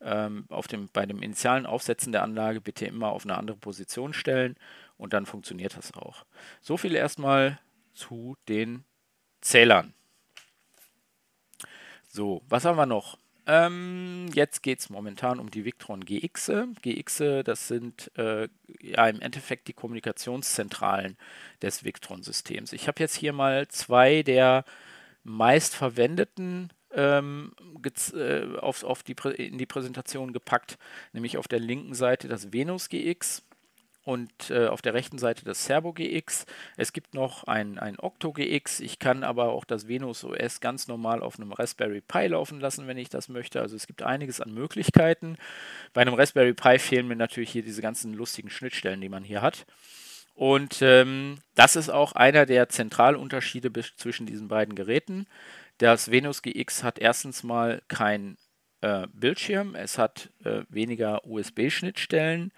ähm, auf dem, bei dem initialen Aufsetzen der Anlage bitte immer auf eine andere Position stellen und dann funktioniert das auch. So viel erstmal zu den Zählern. So, was haben wir noch? Ähm, jetzt geht es momentan um die Victron GX. GX, das sind äh, ja, im Endeffekt die Kommunikationszentralen des Victron-Systems. Ich habe jetzt hier mal zwei der meistverwendeten ähm, äh, auf, auf die in die Präsentation gepackt, nämlich auf der linken Seite das Venus GX und äh, auf der rechten Seite das Servo GX. Es gibt noch ein, ein Octo GX. Ich kann aber auch das Venus OS ganz normal auf einem Raspberry Pi laufen lassen, wenn ich das möchte. Also es gibt einiges an Möglichkeiten. Bei einem Raspberry Pi fehlen mir natürlich hier diese ganzen lustigen Schnittstellen, die man hier hat. Und ähm, das ist auch einer der Zentralunterschiede zwischen diesen beiden Geräten. Das Venus GX hat erstens mal kein äh, Bildschirm, es hat äh, weniger USB-Schnittstellen.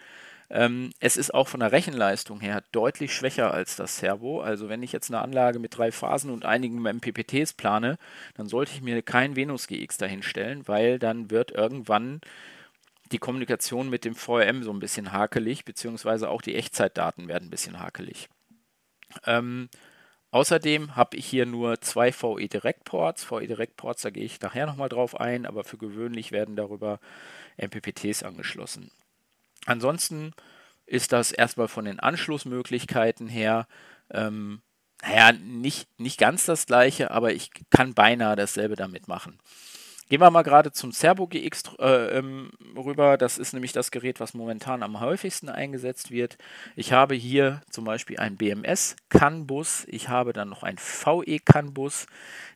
Ähm, es ist auch von der Rechenleistung her deutlich schwächer als das Servo. Also wenn ich jetzt eine Anlage mit drei Phasen und einigen MPPTs plane, dann sollte ich mir kein Venus GX dahinstellen, weil dann wird irgendwann die Kommunikation mit dem VRM so ein bisschen hakelig, beziehungsweise auch die Echtzeitdaten werden ein bisschen hakelig. Ähm, Außerdem habe ich hier nur zwei VE Direct Ports. VE Direct Ports, da gehe ich nachher nochmal drauf ein, aber für gewöhnlich werden darüber MPPTs angeschlossen. Ansonsten ist das erstmal von den Anschlussmöglichkeiten her, ähm, naja, nicht, nicht ganz das gleiche, aber ich kann beinahe dasselbe damit machen. Gehen wir mal gerade zum Servo GX äh, ähm, rüber. Das ist nämlich das Gerät, was momentan am häufigsten eingesetzt wird. Ich habe hier zum Beispiel ein BMS CAN-Bus. Ich habe dann noch ein VE CAN-Bus.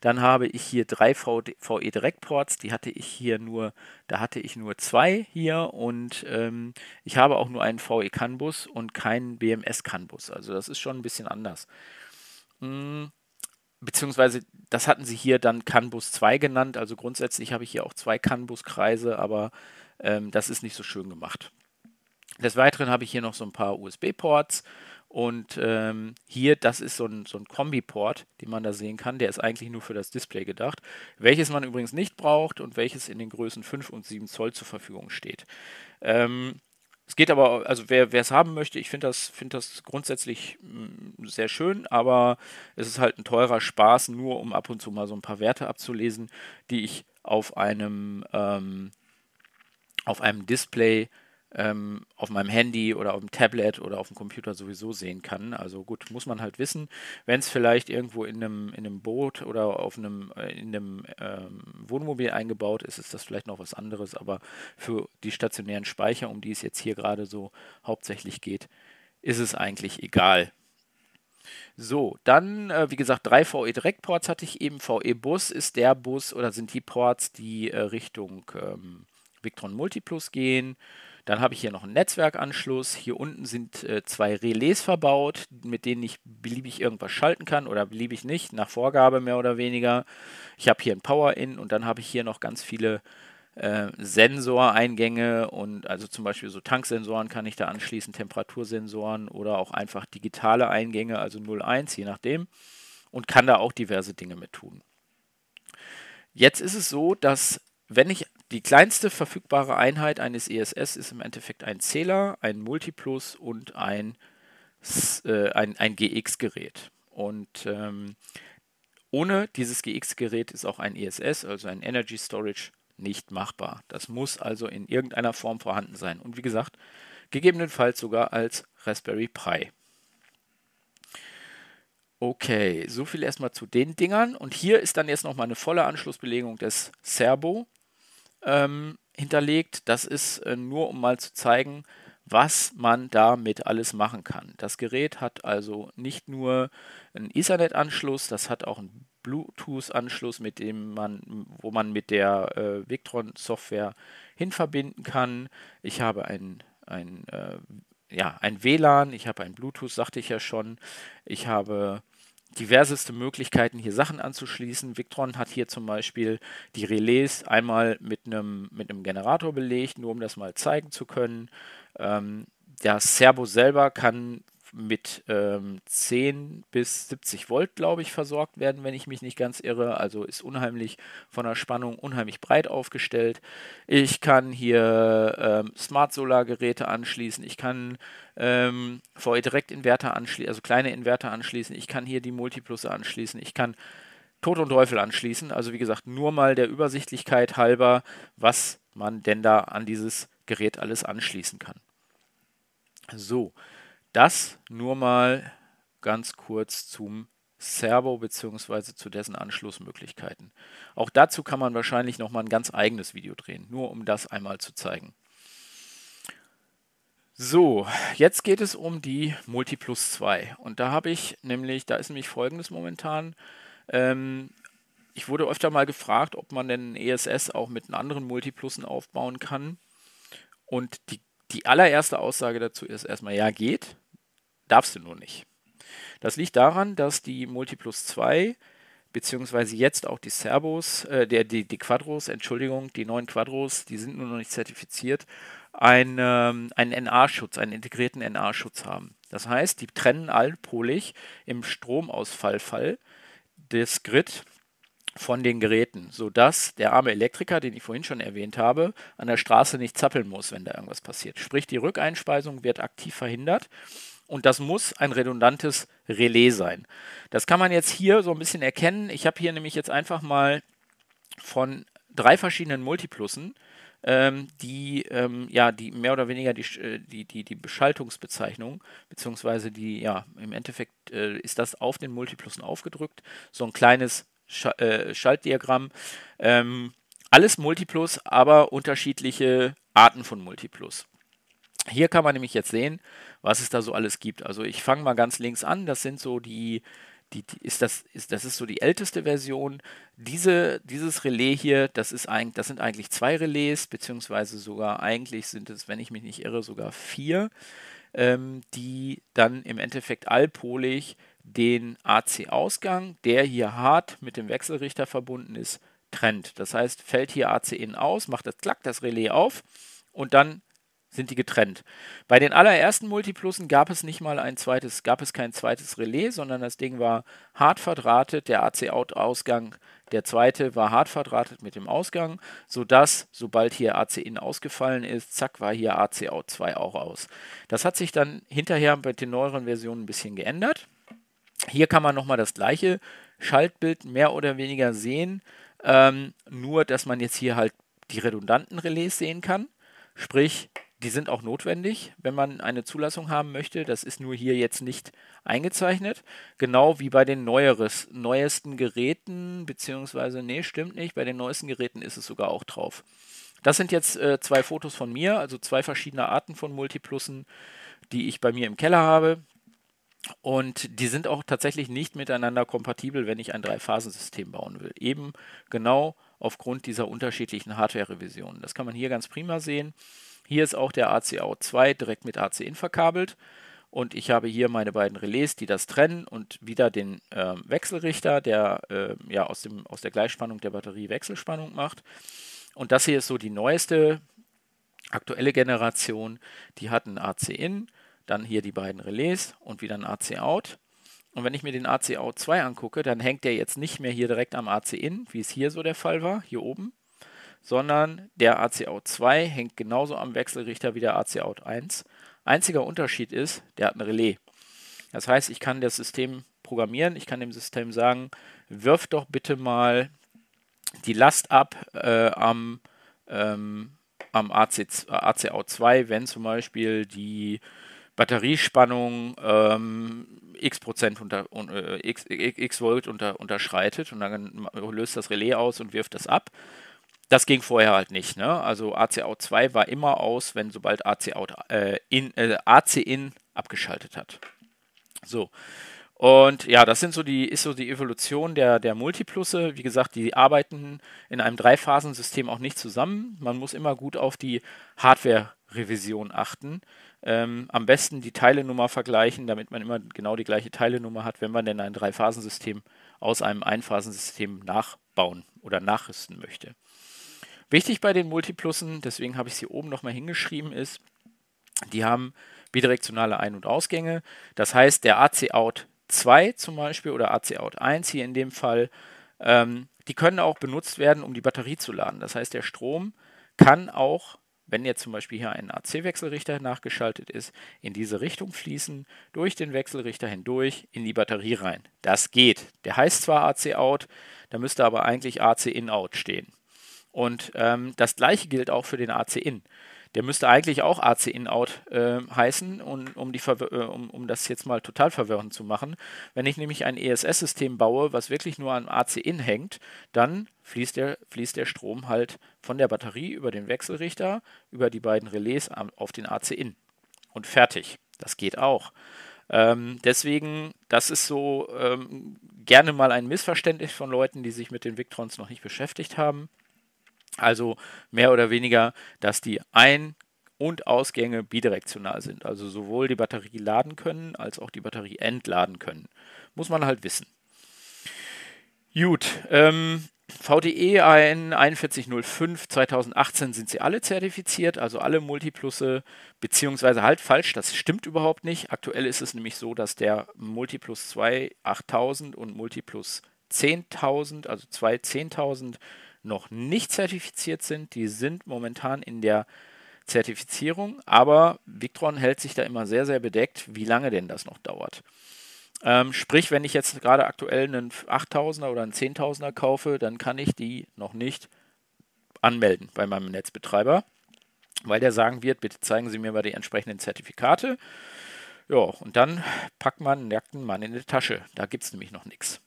Dann habe ich hier drei VE Direktports. Die hatte ich hier nur, da hatte ich nur zwei hier und ähm, ich habe auch nur einen VE CAN-Bus und keinen BMS CAN-Bus. Also das ist schon ein bisschen anders. Hm beziehungsweise das hatten sie hier dann Canbus 2 genannt. Also grundsätzlich habe ich hier auch zwei Canbus-Kreise, aber ähm, das ist nicht so schön gemacht. Des Weiteren habe ich hier noch so ein paar USB-Ports und ähm, hier, das ist so ein, so ein Kombi-Port, den man da sehen kann. Der ist eigentlich nur für das Display gedacht, welches man übrigens nicht braucht und welches in den Größen 5 und 7 Zoll zur Verfügung steht. Ähm, es geht aber, also wer es haben möchte, ich finde das, find das grundsätzlich mh, mm, sehr schön, aber es ist halt ein teurer Spaß, nur um ab und zu mal so ein paar Werte abzulesen, die ich auf einem, ähm, auf einem Display ähm, auf meinem Handy oder auf dem Tablet oder auf dem Computer sowieso sehen kann. Also gut, muss man halt wissen. Wenn es vielleicht irgendwo in einem, in einem Boot oder auf einem, äh, in einem ähm, Wohnmobil eingebaut ist, ist das vielleicht noch was anderes. Aber für die stationären Speicher, um die es jetzt hier gerade so hauptsächlich geht, ist es eigentlich egal, so, dann, äh, wie gesagt, drei VE-Direktports hatte ich eben. VE-Bus ist der Bus oder sind die Ports, die äh, Richtung ähm, Victron Multiplus gehen. Dann habe ich hier noch einen Netzwerkanschluss. Hier unten sind äh, zwei Relais verbaut, mit denen ich beliebig irgendwas schalten kann oder beliebig nicht, nach Vorgabe mehr oder weniger. Ich habe hier ein Power-In und dann habe ich hier noch ganz viele äh, Sensoreingänge und also zum Beispiel so Tanksensoren kann ich da anschließen, Temperatursensoren oder auch einfach digitale Eingänge, also 01, je nachdem. Und kann da auch diverse Dinge mit tun. Jetzt ist es so, dass wenn ich die kleinste verfügbare Einheit eines ESS ist im Endeffekt ein Zähler, ein Multiplus und ein, äh, ein, ein GX-Gerät. Und ähm, ohne dieses GX-Gerät ist auch ein ESS, also ein Energy Storage, nicht machbar. Das muss also in irgendeiner Form vorhanden sein. Und wie gesagt, gegebenenfalls sogar als Raspberry Pi. Okay, so viel erstmal zu den Dingern. Und hier ist dann jetzt nochmal eine volle Anschlussbelegung des Servo ähm, hinterlegt. Das ist äh, nur, um mal zu zeigen, was man damit alles machen kann. Das Gerät hat also nicht nur einen Ethernet-Anschluss, das hat auch einen Bluetooth-Anschluss, mit dem man, wo man mit der äh, Victron-Software hinverbinden kann. Ich habe ein, ein, äh, ja, ein WLAN, ich habe ein Bluetooth, sagte ich ja schon. Ich habe diverseste Möglichkeiten, hier Sachen anzuschließen. Victron hat hier zum Beispiel die Relais einmal mit einem, mit einem Generator belegt, nur um das mal zeigen zu können. Ähm, der Servo selber kann mit ähm, 10 bis 70 Volt, glaube ich, versorgt werden, wenn ich mich nicht ganz irre. Also ist unheimlich von der Spannung unheimlich breit aufgestellt. Ich kann hier ähm, Smart Solar Geräte anschließen. Ich kann ähm, VE Direkt Inverter anschließen, also kleine Inverter anschließen. Ich kann hier die Multiplusse anschließen. Ich kann Tod und Teufel anschließen. Also wie gesagt, nur mal der Übersichtlichkeit halber, was man denn da an dieses Gerät alles anschließen kann. So, das nur mal ganz kurz zum Servo bzw. zu dessen Anschlussmöglichkeiten. Auch dazu kann man wahrscheinlich noch mal ein ganz eigenes Video drehen, nur um das einmal zu zeigen. So, jetzt geht es um die Multiplus 2. Und da habe ich nämlich, da ist nämlich folgendes momentan. Ähm, ich wurde öfter mal gefragt, ob man denn ESS e auch mit anderen Multiplussen aufbauen kann. Und die, die allererste Aussage dazu ist erstmal, ja, geht. Darfst du nur nicht. Das liegt daran, dass die Multiplus 2 beziehungsweise jetzt auch die Servos, äh, der, die, die Quadros, Entschuldigung, die neuen Quadros, die sind nur noch nicht zertifiziert, ein, ähm, einen NA-Schutz, einen integrierten NA-Schutz haben. Das heißt, die trennen allpolig im Stromausfallfall das Grid von den Geräten, sodass der arme Elektriker, den ich vorhin schon erwähnt habe, an der Straße nicht zappeln muss, wenn da irgendwas passiert. Sprich, die Rückeinspeisung wird aktiv verhindert und das muss ein redundantes Relais sein. Das kann man jetzt hier so ein bisschen erkennen. Ich habe hier nämlich jetzt einfach mal von drei verschiedenen Multiplussen, ähm, die, ähm, ja, die mehr oder weniger die, äh, die, die, die Beschaltungsbezeichnung, beziehungsweise die, ja, im Endeffekt äh, ist das auf den Multiplussen aufgedrückt, so ein kleines Sch äh, Schaltdiagramm. Ähm, alles Multiplus, aber unterschiedliche Arten von Multiplus. Hier kann man nämlich jetzt sehen, was es da so alles gibt. Also ich fange mal ganz links an. Das sind so die, die, die ist das, ist, das ist so die älteste Version. Diese, dieses Relais hier, das, ist ein, das sind eigentlich zwei Relais, beziehungsweise sogar eigentlich sind es, wenn ich mich nicht irre, sogar vier, ähm, die dann im Endeffekt allpolig den AC-Ausgang, der hier hart mit dem Wechselrichter verbunden ist, trennt. Das heißt, fällt hier AC innen aus, macht das Klack, das Relais auf und dann sind die getrennt. Bei den allerersten Multiplussen gab es nicht mal ein zweites, gab es kein zweites Relais, sondern das Ding war hart verdrahtet, der AC-Out-Ausgang, der zweite war hart verdrahtet mit dem Ausgang, sodass, sobald hier AC-In ausgefallen ist, zack, war hier AC-Out 2 auch aus. Das hat sich dann hinterher bei den neueren Versionen ein bisschen geändert. Hier kann man nochmal das gleiche Schaltbild mehr oder weniger sehen, ähm, nur dass man jetzt hier halt die redundanten Relais sehen kann. Sprich, die sind auch notwendig, wenn man eine Zulassung haben möchte. Das ist nur hier jetzt nicht eingezeichnet. Genau wie bei den neueres, neuesten Geräten, beziehungsweise, nee, stimmt nicht, bei den neuesten Geräten ist es sogar auch drauf. Das sind jetzt äh, zwei Fotos von mir, also zwei verschiedene Arten von Multiplussen, die ich bei mir im Keller habe. Und die sind auch tatsächlich nicht miteinander kompatibel, wenn ich ein Drei-Phasen-System bauen will. Eben genau aufgrund dieser unterschiedlichen Hardware-Revisionen. Das kann man hier ganz prima sehen. Hier ist auch der ACAO2 direkt mit ACIN verkabelt und ich habe hier meine beiden Relais, die das trennen und wieder den äh, Wechselrichter, der äh, ja aus, dem, aus der Gleichspannung der Batterie Wechselspannung macht. Und das hier ist so die neueste aktuelle Generation, die hat ein AC-In, dann hier die beiden Relais und wieder ein AC-Out. Und wenn ich mir den AC-Out 2 angucke, dann hängt der jetzt nicht mehr hier direkt am AC-In, wie es hier so der Fall war, hier oben, sondern der ACOut2 hängt genauso am Wechselrichter wie der ACOut1. Einziger Unterschied ist, der hat ein Relais. Das heißt, ich kann das System programmieren, ich kann dem System sagen, wirf doch bitte mal die Last ab äh, am, ähm, am AC, ACO2, wenn zum Beispiel die Batteriespannung ähm, x Prozent unter äh, x, x, Volt unter, unterschreitet und dann löst das Relais aus und wirft das ab das ging vorher halt nicht. Ne? Also ACOut 2 war immer aus, wenn sobald ACOut äh, in, äh, AC in abgeschaltet hat. So. Und ja, das sind so die, ist so die Evolution der, der Multiplusse. Wie gesagt, die arbeiten in einem Dreiphasensystem auch nicht zusammen. Man muss immer gut auf die Hardware-Revision achten. Ähm, am besten die Teilenummer vergleichen, damit man immer genau die gleiche Teilenummer hat, wenn man denn ein Dreiphasensystem aus einem Einphasensystem nachbauen oder nachrüsten möchte. Wichtig bei den Multiplussen, deswegen habe ich sie oben nochmal hingeschrieben, ist, die haben bidirektionale Ein- und Ausgänge. Das heißt, der AC-Out 2 zum Beispiel oder AC-Out 1 hier in dem Fall, ähm, die können auch benutzt werden, um die Batterie zu laden. Das heißt, der Strom kann auch, wenn jetzt zum Beispiel hier ein AC-Wechselrichter nachgeschaltet ist, in diese Richtung fließen, durch den Wechselrichter hindurch in die Batterie rein. Das geht. Der heißt zwar AC-Out, da müsste aber eigentlich AC-In-Out stehen. Und ähm, das gleiche gilt auch für den AC-In. Der müsste eigentlich auch AC-In-Out äh, heißen, und, um, äh, um, um, das jetzt mal total verwirrend zu machen. Wenn ich nämlich ein ESS-System baue, was wirklich nur an AC-In hängt, dann fließt der, fließt der Strom halt von der Batterie über den Wechselrichter, über die beiden Relais auf den AC-In. Und fertig. Das geht auch. Ähm, deswegen, das ist so ähm, gerne mal ein Missverständnis von Leuten, die sich mit den Victrons noch nicht beschäftigt haben. Also mehr oder weniger, dass die Ein- und Ausgänge bidirektional sind, also sowohl die Batterie laden können als auch die Batterie entladen können. Muss man halt wissen. Gut, ähm, VDE AN 4105 2018 sind sie alle zertifiziert, also alle Multiplusse, beziehungsweise halt falsch, das stimmt überhaupt nicht. Aktuell ist es nämlich so, dass der Multiplus 2 8000 und Multiplus 10.000, also 2 10.000 noch nicht zertifiziert sind. Die sind momentan in der Zertifizierung, aber Victron hält sich da immer sehr, sehr bedeckt, wie lange denn das noch dauert. Ähm, sprich, wenn ich jetzt gerade aktuell einen 8000er oder einen 10.000er kaufe, dann kann ich die noch nicht anmelden bei meinem Netzbetreiber, weil der sagen wird, bitte zeigen Sie mir mal die entsprechenden Zertifikate. Ja, und dann packt man einen nackten Mann in die Tasche. Da gibt es nämlich noch nichts.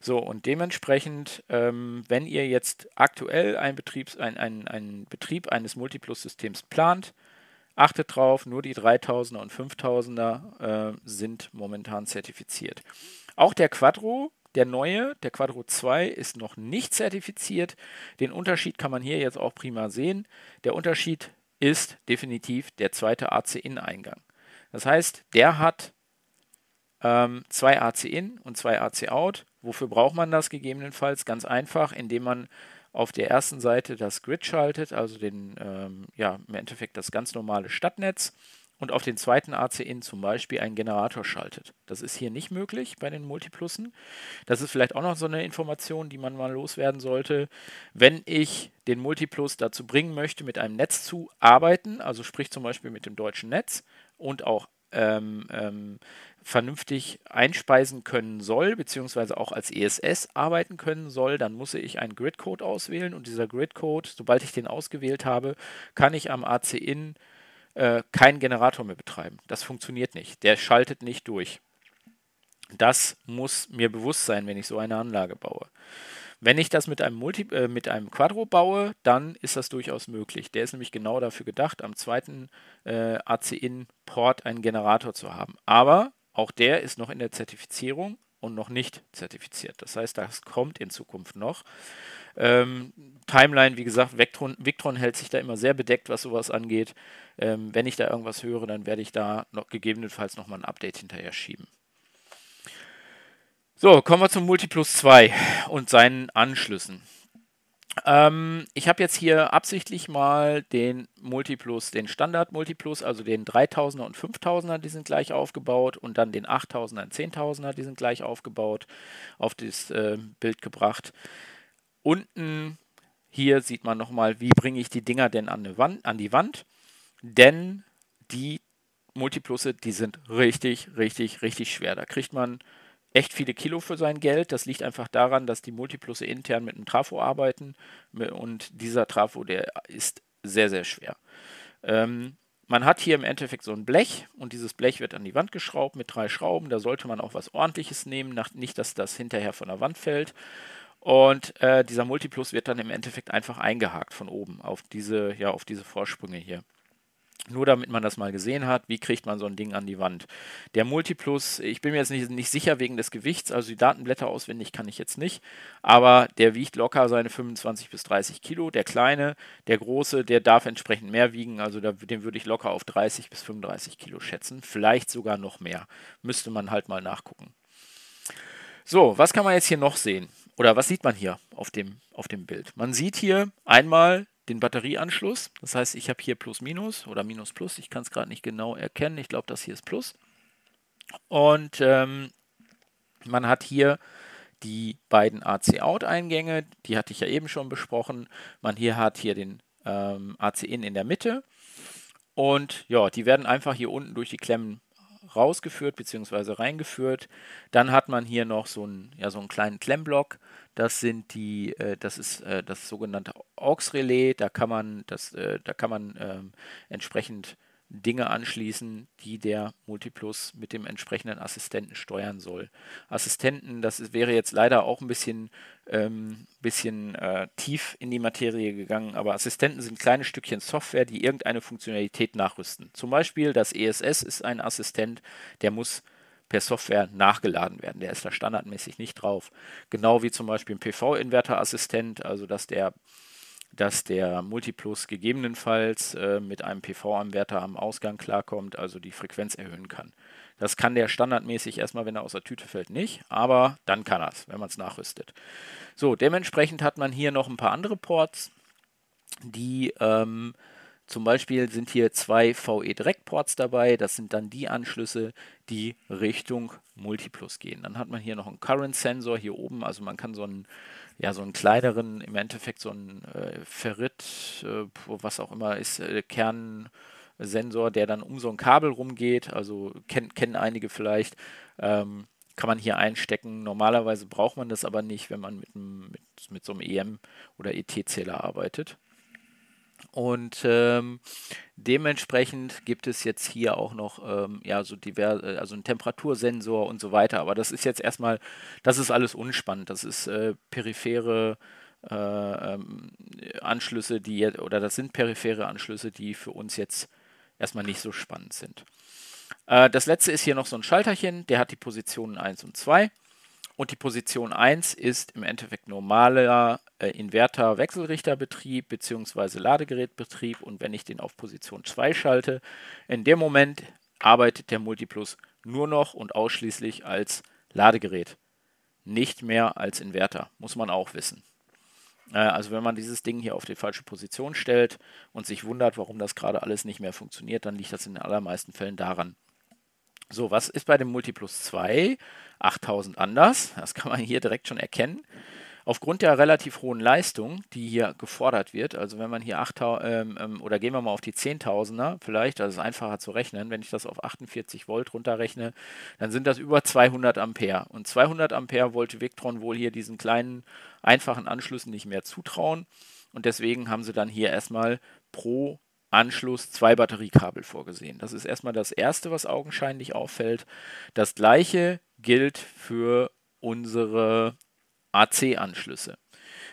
So, und dementsprechend, ähm, wenn ihr jetzt aktuell einen, Betriebs-, ein, ein, ein Betrieb eines Multiplus-Systems plant, achtet drauf, nur die 3000er und 5000er äh, sind momentan zertifiziert. Auch der Quadro, der neue, der Quadro 2, ist noch nicht zertifiziert. Den Unterschied kann man hier jetzt auch prima sehen. Der Unterschied ist definitiv der zweite AC-In-Eingang. Das heißt, der hat ähm, zwei AC-In und zwei AC-Out Wofür braucht man das gegebenenfalls? Ganz einfach, indem man auf der ersten Seite das Grid schaltet, also den, ähm, ja, im Endeffekt das ganz normale Stadtnetz und auf den zweiten ACN zum Beispiel einen Generator schaltet. Das ist hier nicht möglich bei den Multiplussen. Das ist vielleicht auch noch so eine Information, die man mal loswerden sollte. Wenn ich den Multiplus dazu bringen möchte, mit einem Netz zu arbeiten, also sprich zum Beispiel mit dem deutschen Netz und auch ähm, ähm, vernünftig einspeisen können soll, beziehungsweise auch als ESS arbeiten können soll, dann muss ich einen Gridcode auswählen und dieser Gridcode, sobald ich den ausgewählt habe, kann ich am AC-In äh, keinen Generator mehr betreiben. Das funktioniert nicht. Der schaltet nicht durch. Das muss mir bewusst sein, wenn ich so eine Anlage baue. Wenn ich das mit einem, Multi, äh, mit einem Quadro baue, dann ist das durchaus möglich. Der ist nämlich genau dafür gedacht, am zweiten äh, ACIN-Port einen Generator zu haben. Aber auch der ist noch in der Zertifizierung und noch nicht zertifiziert. Das heißt, das kommt in Zukunft noch. Ähm, Timeline, wie gesagt, Vectron, Victron hält sich da immer sehr bedeckt, was sowas angeht. Ähm, wenn ich da irgendwas höre, dann werde ich da noch gegebenenfalls nochmal ein Update hinterher schieben. So, kommen wir zum Multiplus 2 und seinen Anschlüssen. Ähm, ich habe jetzt hier absichtlich mal den Multiplus, den Standard-Multiplus, also den 3000er und 5000er, die sind gleich aufgebaut und dann den 8000er und 10.000er, die sind gleich aufgebaut, auf das äh, Bild gebracht. Unten hier sieht man nochmal, wie bringe ich die Dinger denn an, Wand, an die Wand, denn die Multiplusse, die sind richtig, richtig, richtig schwer. Da kriegt man echt viele Kilo für sein Geld. Das liegt einfach daran, dass die Multiplusse intern mit einem Trafo arbeiten und dieser Trafo, der ist sehr, sehr schwer. Ähm, man hat hier im Endeffekt so ein Blech und dieses Blech wird an die Wand geschraubt mit drei Schrauben. Da sollte man auch was Ordentliches nehmen, nicht, dass das hinterher von der Wand fällt. Und äh, dieser Multiplus wird dann im Endeffekt einfach eingehakt von oben auf diese, ja, auf diese Vorsprünge hier. Nur damit man das mal gesehen hat, wie kriegt man so ein Ding an die Wand. Der Multiplus, ich bin mir jetzt nicht, nicht sicher wegen des Gewichts, also die Datenblätter auswendig kann ich jetzt nicht, aber der wiegt locker seine 25 bis 30 Kilo. Der kleine, der große, der darf entsprechend mehr wiegen, also da, den würde ich locker auf 30 bis 35 Kilo schätzen, vielleicht sogar noch mehr. Müsste man halt mal nachgucken. So, was kann man jetzt hier noch sehen? Oder was sieht man hier auf dem, auf dem Bild? Man sieht hier einmal den Batterieanschluss. Das heißt, ich habe hier Plus-Minus oder Minus-Plus. Ich kann es gerade nicht genau erkennen. Ich glaube, das hier ist Plus. Und ähm, man hat hier die beiden AC-Out-Eingänge. Die hatte ich ja eben schon besprochen. Man hier hat hier den ähm, AC-In in der Mitte. Und ja, die werden einfach hier unten durch die Klemmen rausgeführt bzw. reingeführt. Dann hat man hier noch so einen, ja, so einen kleinen Klemmblock. Das sind die, äh, das ist äh, das sogenannte Aux-Relais. Da kann man, das, äh, da kann man ähm, entsprechend Dinge anschließen, die der Multiplus mit dem entsprechenden Assistenten steuern soll. Assistenten, das wäre jetzt leider auch ein bisschen, ähm, bisschen äh, tief in die Materie gegangen, aber Assistenten sind kleine Stückchen Software, die irgendeine Funktionalität nachrüsten. Zum Beispiel das ESS ist ein Assistent, der muss per Software nachgeladen werden. Der ist da standardmäßig nicht drauf. Genau wie zum Beispiel ein PV-Inverter-Assistent, also dass der dass der Multiplus gegebenenfalls äh, mit einem PV-Anwärter am Ausgang klarkommt, also die Frequenz erhöhen kann. Das kann der standardmäßig erstmal, wenn er aus der Tüte fällt, nicht, aber dann kann er es, wenn man es nachrüstet. So, dementsprechend hat man hier noch ein paar andere Ports, die ähm, zum Beispiel sind hier zwei VE-Direct-Ports dabei. Das sind dann die Anschlüsse, die Richtung Multiplus gehen. Dann hat man hier noch einen Current-Sensor hier oben. Also man kann so einen ja, so einen kleineren, im Endeffekt so einen äh, Ferrit, äh, was auch immer ist, äh, Kernsensor, der dann um so ein Kabel rumgeht, also kenn, kennen einige vielleicht, ähm, kann man hier einstecken. Normalerweise braucht man das aber nicht, wenn man mit, einem, mit, mit so einem EM- oder ET-Zähler arbeitet. Und ähm, dementsprechend gibt es jetzt hier auch noch ähm, ja, so diverse, äh, also einen Temperatursensor und so weiter. Aber das ist jetzt erstmal, das ist alles unspannend. Das ist äh, periphere äh, ähm, Anschlüsse, die jetzt, oder das sind periphere Anschlüsse, die für uns jetzt erstmal nicht so spannend sind. Äh, das letzte ist hier noch so ein Schalterchen, der hat die Positionen 1 und 2. Und die Position 1 ist im Endeffekt normaler äh, Inverter-Wechselrichterbetrieb bzw. Ladegerätbetrieb. Und wenn ich den auf Position 2 schalte, in dem Moment arbeitet der Multiplus nur noch und ausschließlich als Ladegerät. Nicht mehr als Inverter, muss man auch wissen. Äh, also wenn man dieses Ding hier auf die falsche Position stellt und sich wundert, warum das gerade alles nicht mehr funktioniert, dann liegt das in den allermeisten Fällen daran. So, was ist bei dem Multiplus 2 8000 anders? Das kann man hier direkt schon erkennen. Aufgrund der relativ hohen Leistung, die hier gefordert wird, also wenn man hier 8000 ähm, ähm, oder gehen wir mal auf die 10.000er, vielleicht, das ist einfacher zu rechnen, wenn ich das auf 48 Volt runterrechne, dann sind das über 200 Ampere. Und 200 Ampere wollte Victron wohl hier diesen kleinen, einfachen Anschlüssen nicht mehr zutrauen. Und deswegen haben sie dann hier erstmal pro Anschluss zwei Batteriekabel vorgesehen. Das ist erstmal das Erste, was augenscheinlich auffällt. Das gleiche gilt für unsere AC-Anschlüsse.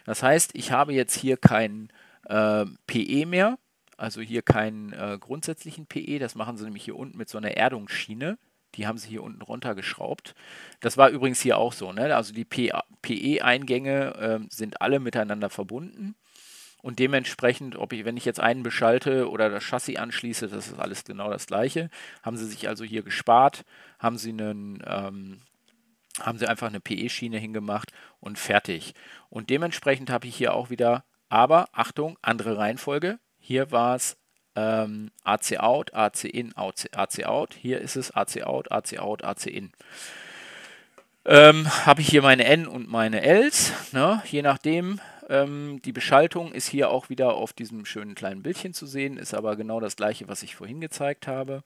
Das heißt, ich habe jetzt hier keinen äh, PE mehr, also hier keinen äh, grundsätzlichen PE. Das machen sie nämlich hier unten mit so einer Erdungsschiene. Die haben sie hier unten runtergeschraubt. Das war übrigens hier auch so. Ne? Also die PE-Eingänge äh, sind alle miteinander verbunden. Und dementsprechend, ob ich, wenn ich jetzt einen beschalte oder das Chassis anschließe, das ist alles genau das gleiche. Haben sie sich also hier gespart, haben sie einen, ähm, haben sie einfach eine PE-Schiene hingemacht und fertig. Und dementsprechend habe ich hier auch wieder, aber Achtung, andere Reihenfolge. Hier war es ähm, AC out, AC in, AC out. Hier ist es AC out, AC out, AC in. Ähm, habe ich hier meine N und meine Ls. Ne? Je nachdem, ähm, die Beschaltung ist hier auch wieder auf diesem schönen kleinen Bildchen zu sehen, ist aber genau das gleiche, was ich vorhin gezeigt habe.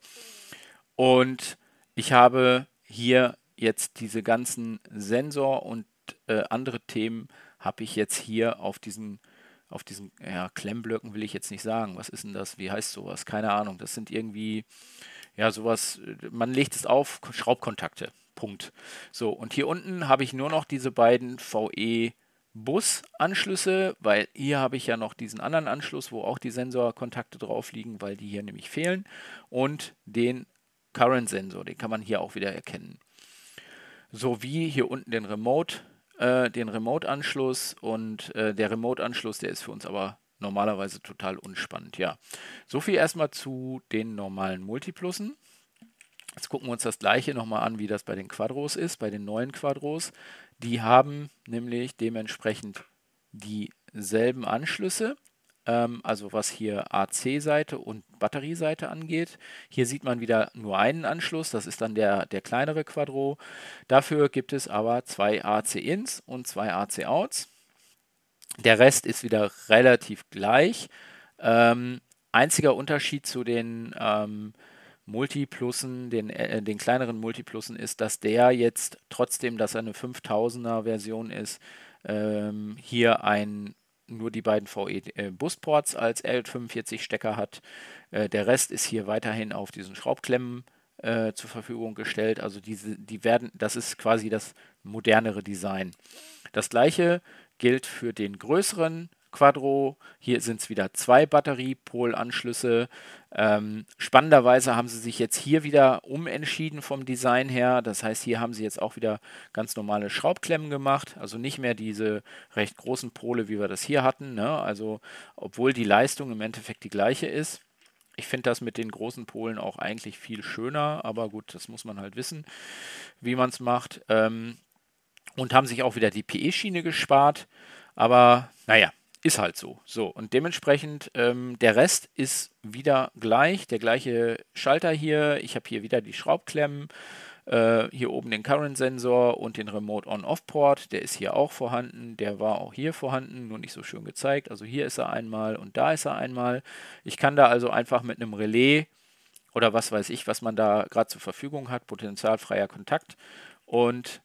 Und ich habe hier jetzt diese ganzen Sensor und äh, andere Themen habe ich jetzt hier auf diesen auf diesen ja, Klemmblöcken will ich jetzt nicht sagen. Was ist denn das? Wie heißt sowas? Keine Ahnung. Das sind irgendwie, ja, sowas, man legt es auf, Schraubkontakte. Punkt. So, und hier unten habe ich nur noch diese beiden VE Busanschlüsse, weil hier habe ich ja noch diesen anderen Anschluss, wo auch die Sensorkontakte drauf liegen, weil die hier nämlich fehlen und den Current Sensor, den kann man hier auch wieder erkennen. Sowie hier unten den Remote, äh, den Remote Anschluss und äh, der Remote Anschluss, der ist für uns aber normalerweise total unspannend, ja. So erstmal zu den normalen Multiplussen. Jetzt gucken wir uns das gleiche nochmal an, wie das bei den Quadros ist, bei den neuen Quadros. Die haben nämlich dementsprechend dieselben Anschlüsse, ähm, also was hier AC-Seite und Batterieseite angeht. Hier sieht man wieder nur einen Anschluss, das ist dann der, der kleinere Quadro. Dafür gibt es aber zwei AC-Ins und zwei AC-Outs. Der Rest ist wieder relativ gleich. Ähm, einziger Unterschied zu den ähm, Multiplussen, den, äh, äh, den kleineren Multiplussen ist, dass der jetzt trotzdem, dass er eine 5000er Version ist, ähm, hier ein nur die beiden VE äh, Busports als L45 Stecker hat. Äh, der Rest ist hier weiterhin auf diesen Schraubklemmen äh, zur Verfügung gestellt. Also diese, die werden, das ist quasi das modernere Design. Das gleiche gilt für den größeren Quadro. Hier sind es wieder zwei Batteriepolanschlüsse. Ähm, spannenderweise haben sie sich jetzt hier wieder umentschieden vom Design her. Das heißt, hier haben sie jetzt auch wieder ganz normale Schraubklemmen gemacht. Also nicht mehr diese recht großen Pole, wie wir das hier hatten. Ne? Also, obwohl die Leistung im Endeffekt die gleiche ist. Ich finde das mit den großen Polen auch eigentlich viel schöner, aber gut, das muss man halt wissen, wie man es macht. Ähm, und haben sich auch wieder die PE-Schiene gespart. Aber naja, ist halt so. So, und dementsprechend, ähm, der Rest ist wieder gleich. Der gleiche Schalter hier. Ich habe hier wieder die Schraubklemmen. Äh, hier oben den Current-Sensor und den Remote-On-Off-Port. Der ist hier auch vorhanden. Der war auch hier vorhanden, nur nicht so schön gezeigt. Also hier ist er einmal und da ist er einmal. Ich kann da also einfach mit einem Relais oder was weiß ich, was man da gerade zur Verfügung hat, potenzialfreier Kontakt und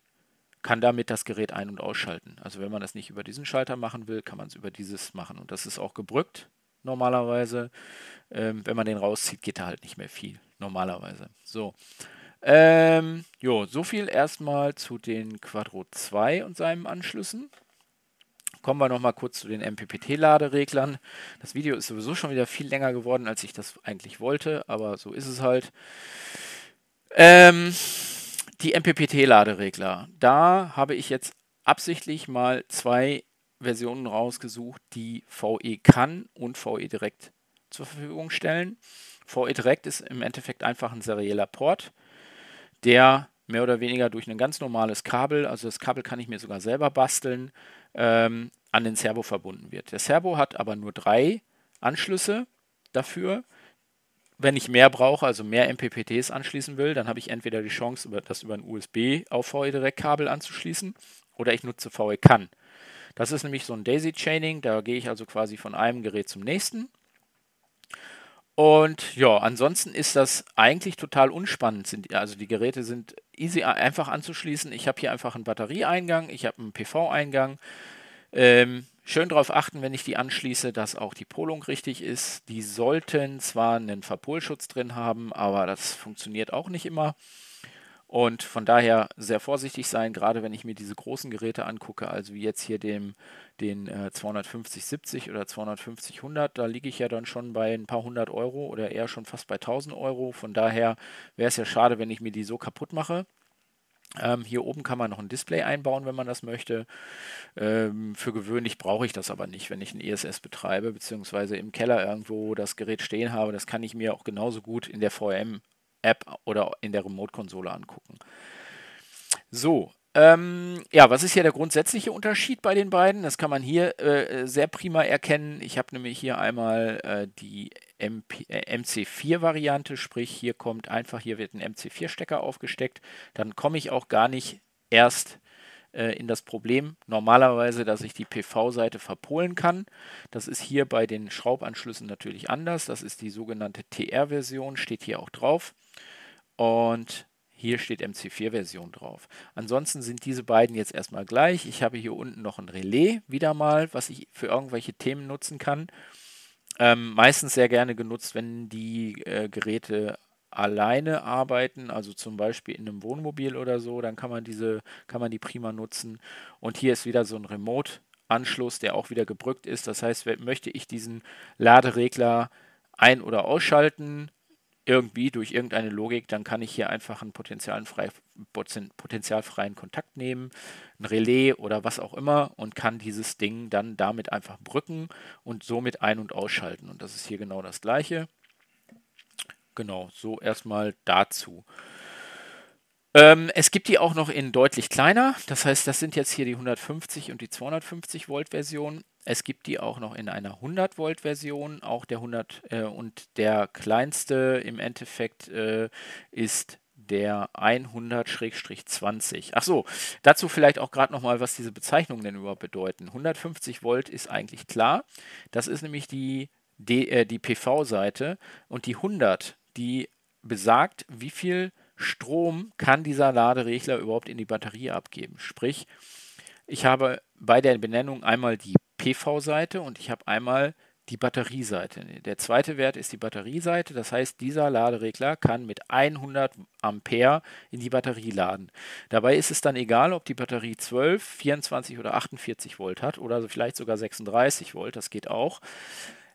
kann damit das Gerät ein- und ausschalten. Also wenn man das nicht über diesen Schalter machen will, kann man es über dieses machen. Und das ist auch gebrückt normalerweise. Ähm, wenn man den rauszieht, geht da halt nicht mehr viel. Normalerweise. So. Ähm, jo, so viel erstmal zu den Quadro 2 und seinen Anschlüssen. Kommen wir nochmal kurz zu den MPPT-Ladereglern. Das Video ist sowieso schon wieder viel länger geworden, als ich das eigentlich wollte, aber so ist es halt. Ähm, die MPPT-Laderegler. Da habe ich jetzt absichtlich mal zwei Versionen rausgesucht, die VE kann und VE direkt zur Verfügung stellen. VE direkt ist im Endeffekt einfach ein serieller Port, der mehr oder weniger durch ein ganz normales Kabel, also das Kabel kann ich mir sogar selber basteln, ähm, an den Servo verbunden wird. Der Servo hat aber nur drei Anschlüsse dafür wenn ich mehr brauche, also mehr MPPTs anschließen will, dann habe ich entweder die Chance, das über ein USB auf VE-Direkt-Kabel anzuschließen oder ich nutze VE-CAN. Das ist nämlich so ein Daisy-Chaining, da gehe ich also quasi von einem Gerät zum nächsten. Und ja, ansonsten ist das eigentlich total unspannend. Also die Geräte sind easy einfach anzuschließen. Ich habe hier einfach einen Batterieeingang, ich habe einen PV-Eingang. Ähm, Schön darauf achten, wenn ich die anschließe, dass auch die Polung richtig ist. Die sollten zwar einen Verpolschutz drin haben, aber das funktioniert auch nicht immer. Und von daher sehr vorsichtig sein, gerade wenn ich mir diese großen Geräte angucke, also wie jetzt hier dem, den 250-70 äh, oder 250-100, da liege ich ja dann schon bei ein paar hundert Euro oder eher schon fast bei 1000 Euro. Von daher wäre es ja schade, wenn ich mir die so kaputt mache. Ähm, hier oben kann man noch ein Display einbauen, wenn man das möchte. Ähm, für gewöhnlich brauche ich das aber nicht, wenn ich ein ESS betreibe, beziehungsweise im Keller irgendwo das Gerät stehen habe. Das kann ich mir auch genauso gut in der VM-App oder in der Remote-Konsole angucken. So, ähm, ja, was ist hier der grundsätzliche Unterschied bei den beiden? Das kann man hier äh, sehr prima erkennen. Ich habe nämlich hier einmal äh, die MP, äh, MC4-Variante, sprich hier kommt einfach, hier wird ein MC4-Stecker aufgesteckt. Dann komme ich auch gar nicht erst äh, in das Problem normalerweise, dass ich die PV-Seite verpolen kann. Das ist hier bei den Schraubanschlüssen natürlich anders. Das ist die sogenannte TR-Version, steht hier auch drauf. Und hier steht MC4-Version drauf. Ansonsten sind diese beiden jetzt erstmal gleich. Ich habe hier unten noch ein Relais wieder mal, was ich für irgendwelche Themen nutzen kann. Ähm, meistens sehr gerne genutzt, wenn die äh, Geräte alleine arbeiten, also zum Beispiel in einem Wohnmobil oder so, dann kann man diese, kann man die prima nutzen. Und hier ist wieder so ein Remote-Anschluss, der auch wieder gebrückt ist. Das heißt, möchte ich diesen Laderegler ein- oder ausschalten, irgendwie durch irgendeine Logik, dann kann ich hier einfach einen frei, potenzialfreien Kontakt nehmen, ein Relais oder was auch immer und kann dieses Ding dann damit einfach brücken und somit ein- und ausschalten. Und das ist hier genau das gleiche. Genau, so erstmal dazu. Ähm, es gibt die auch noch in deutlich kleiner. Das heißt, das sind jetzt hier die 150 und die 250 Volt Version. Es gibt die auch noch in einer 100 Volt Version, auch der 100 äh, und der kleinste im Endeffekt äh, ist der 100-20. Ach so, dazu vielleicht auch gerade nochmal, was diese Bezeichnungen denn überhaupt bedeuten. 150 Volt ist eigentlich klar. Das ist nämlich die, äh, die PV-Seite und die 100, die besagt, wie viel Strom kann dieser Laderegler überhaupt in die Batterie abgeben. Sprich, ich habe bei der Benennung einmal die PV-Seite und ich habe einmal die Batterieseite. Der zweite Wert ist die Batterieseite, das heißt, dieser Laderegler kann mit 100 Ampere in die Batterie laden. Dabei ist es dann egal, ob die Batterie 12, 24 oder 48 Volt hat oder vielleicht sogar 36 Volt, das geht auch.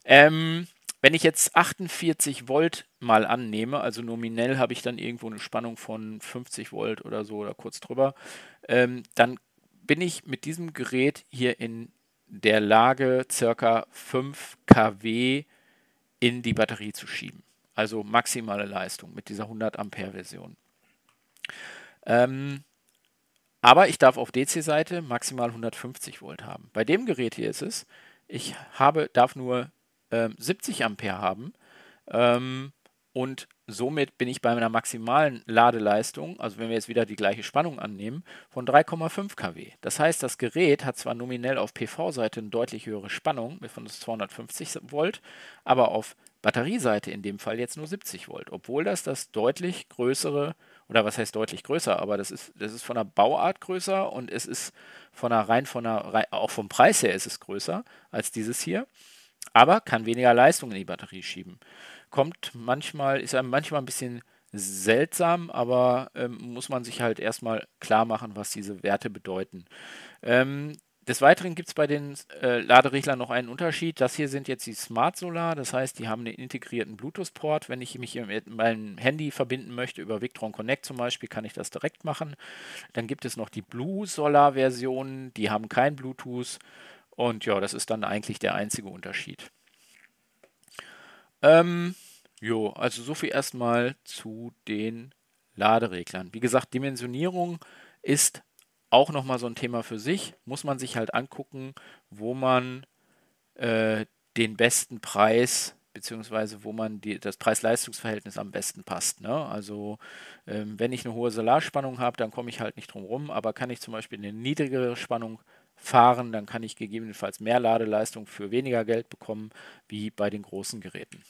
Ähm, wenn ich jetzt 48 Volt mal annehme, also nominell habe ich dann irgendwo eine Spannung von 50 Volt oder so oder kurz drüber, ähm, dann bin ich mit diesem Gerät hier in der Lage, circa 5 kW in die Batterie zu schieben. Also maximale Leistung mit dieser 100 Ampere Version. Ähm, aber ich darf auf DC-Seite maximal 150 Volt haben. Bei dem Gerät hier ist es, ich habe, darf nur ähm, 70 Ampere haben ähm, und somit bin ich bei meiner maximalen Ladeleistung, also wenn wir jetzt wieder die gleiche Spannung annehmen, von 3,5 kW. Das heißt, das Gerät hat zwar nominell auf PV-Seite eine deutlich höhere Spannung von 250 Volt, aber auf Batterieseite in dem Fall jetzt nur 70 Volt, obwohl das das deutlich größere oder was heißt deutlich größer, aber das ist das ist von der Bauart größer und es ist von der rein von der auch vom Preis her ist es größer als dieses hier, aber kann weniger Leistung in die Batterie schieben kommt manchmal, ist einem manchmal ein bisschen seltsam, aber ähm, muss man sich halt erstmal klar machen, was diese Werte bedeuten. Ähm, des Weiteren gibt es bei den äh, Ladereglern noch einen Unterschied. Das hier sind jetzt die Smart Solar, das heißt, die haben einen integrierten Bluetooth-Port. Wenn ich mich mit meinem Handy verbinden möchte, über Victron Connect zum Beispiel, kann ich das direkt machen. Dann gibt es noch die Blue Solar-Versionen, die haben kein Bluetooth. Und ja, das ist dann eigentlich der einzige Unterschied. Ähm, Jo, also so viel erstmal zu den Ladereglern. Wie gesagt, Dimensionierung ist auch nochmal so ein Thema für sich. Muss man sich halt angucken, wo man äh, den besten Preis beziehungsweise wo man die, das Preis-Leistungs-Verhältnis am besten passt. Ne? Also ähm, wenn ich eine hohe Solarspannung habe, dann komme ich halt nicht drum rum, aber kann ich zum Beispiel eine niedrigere Spannung fahren, dann kann ich gegebenenfalls mehr Ladeleistung für weniger Geld bekommen, wie bei den großen Geräten.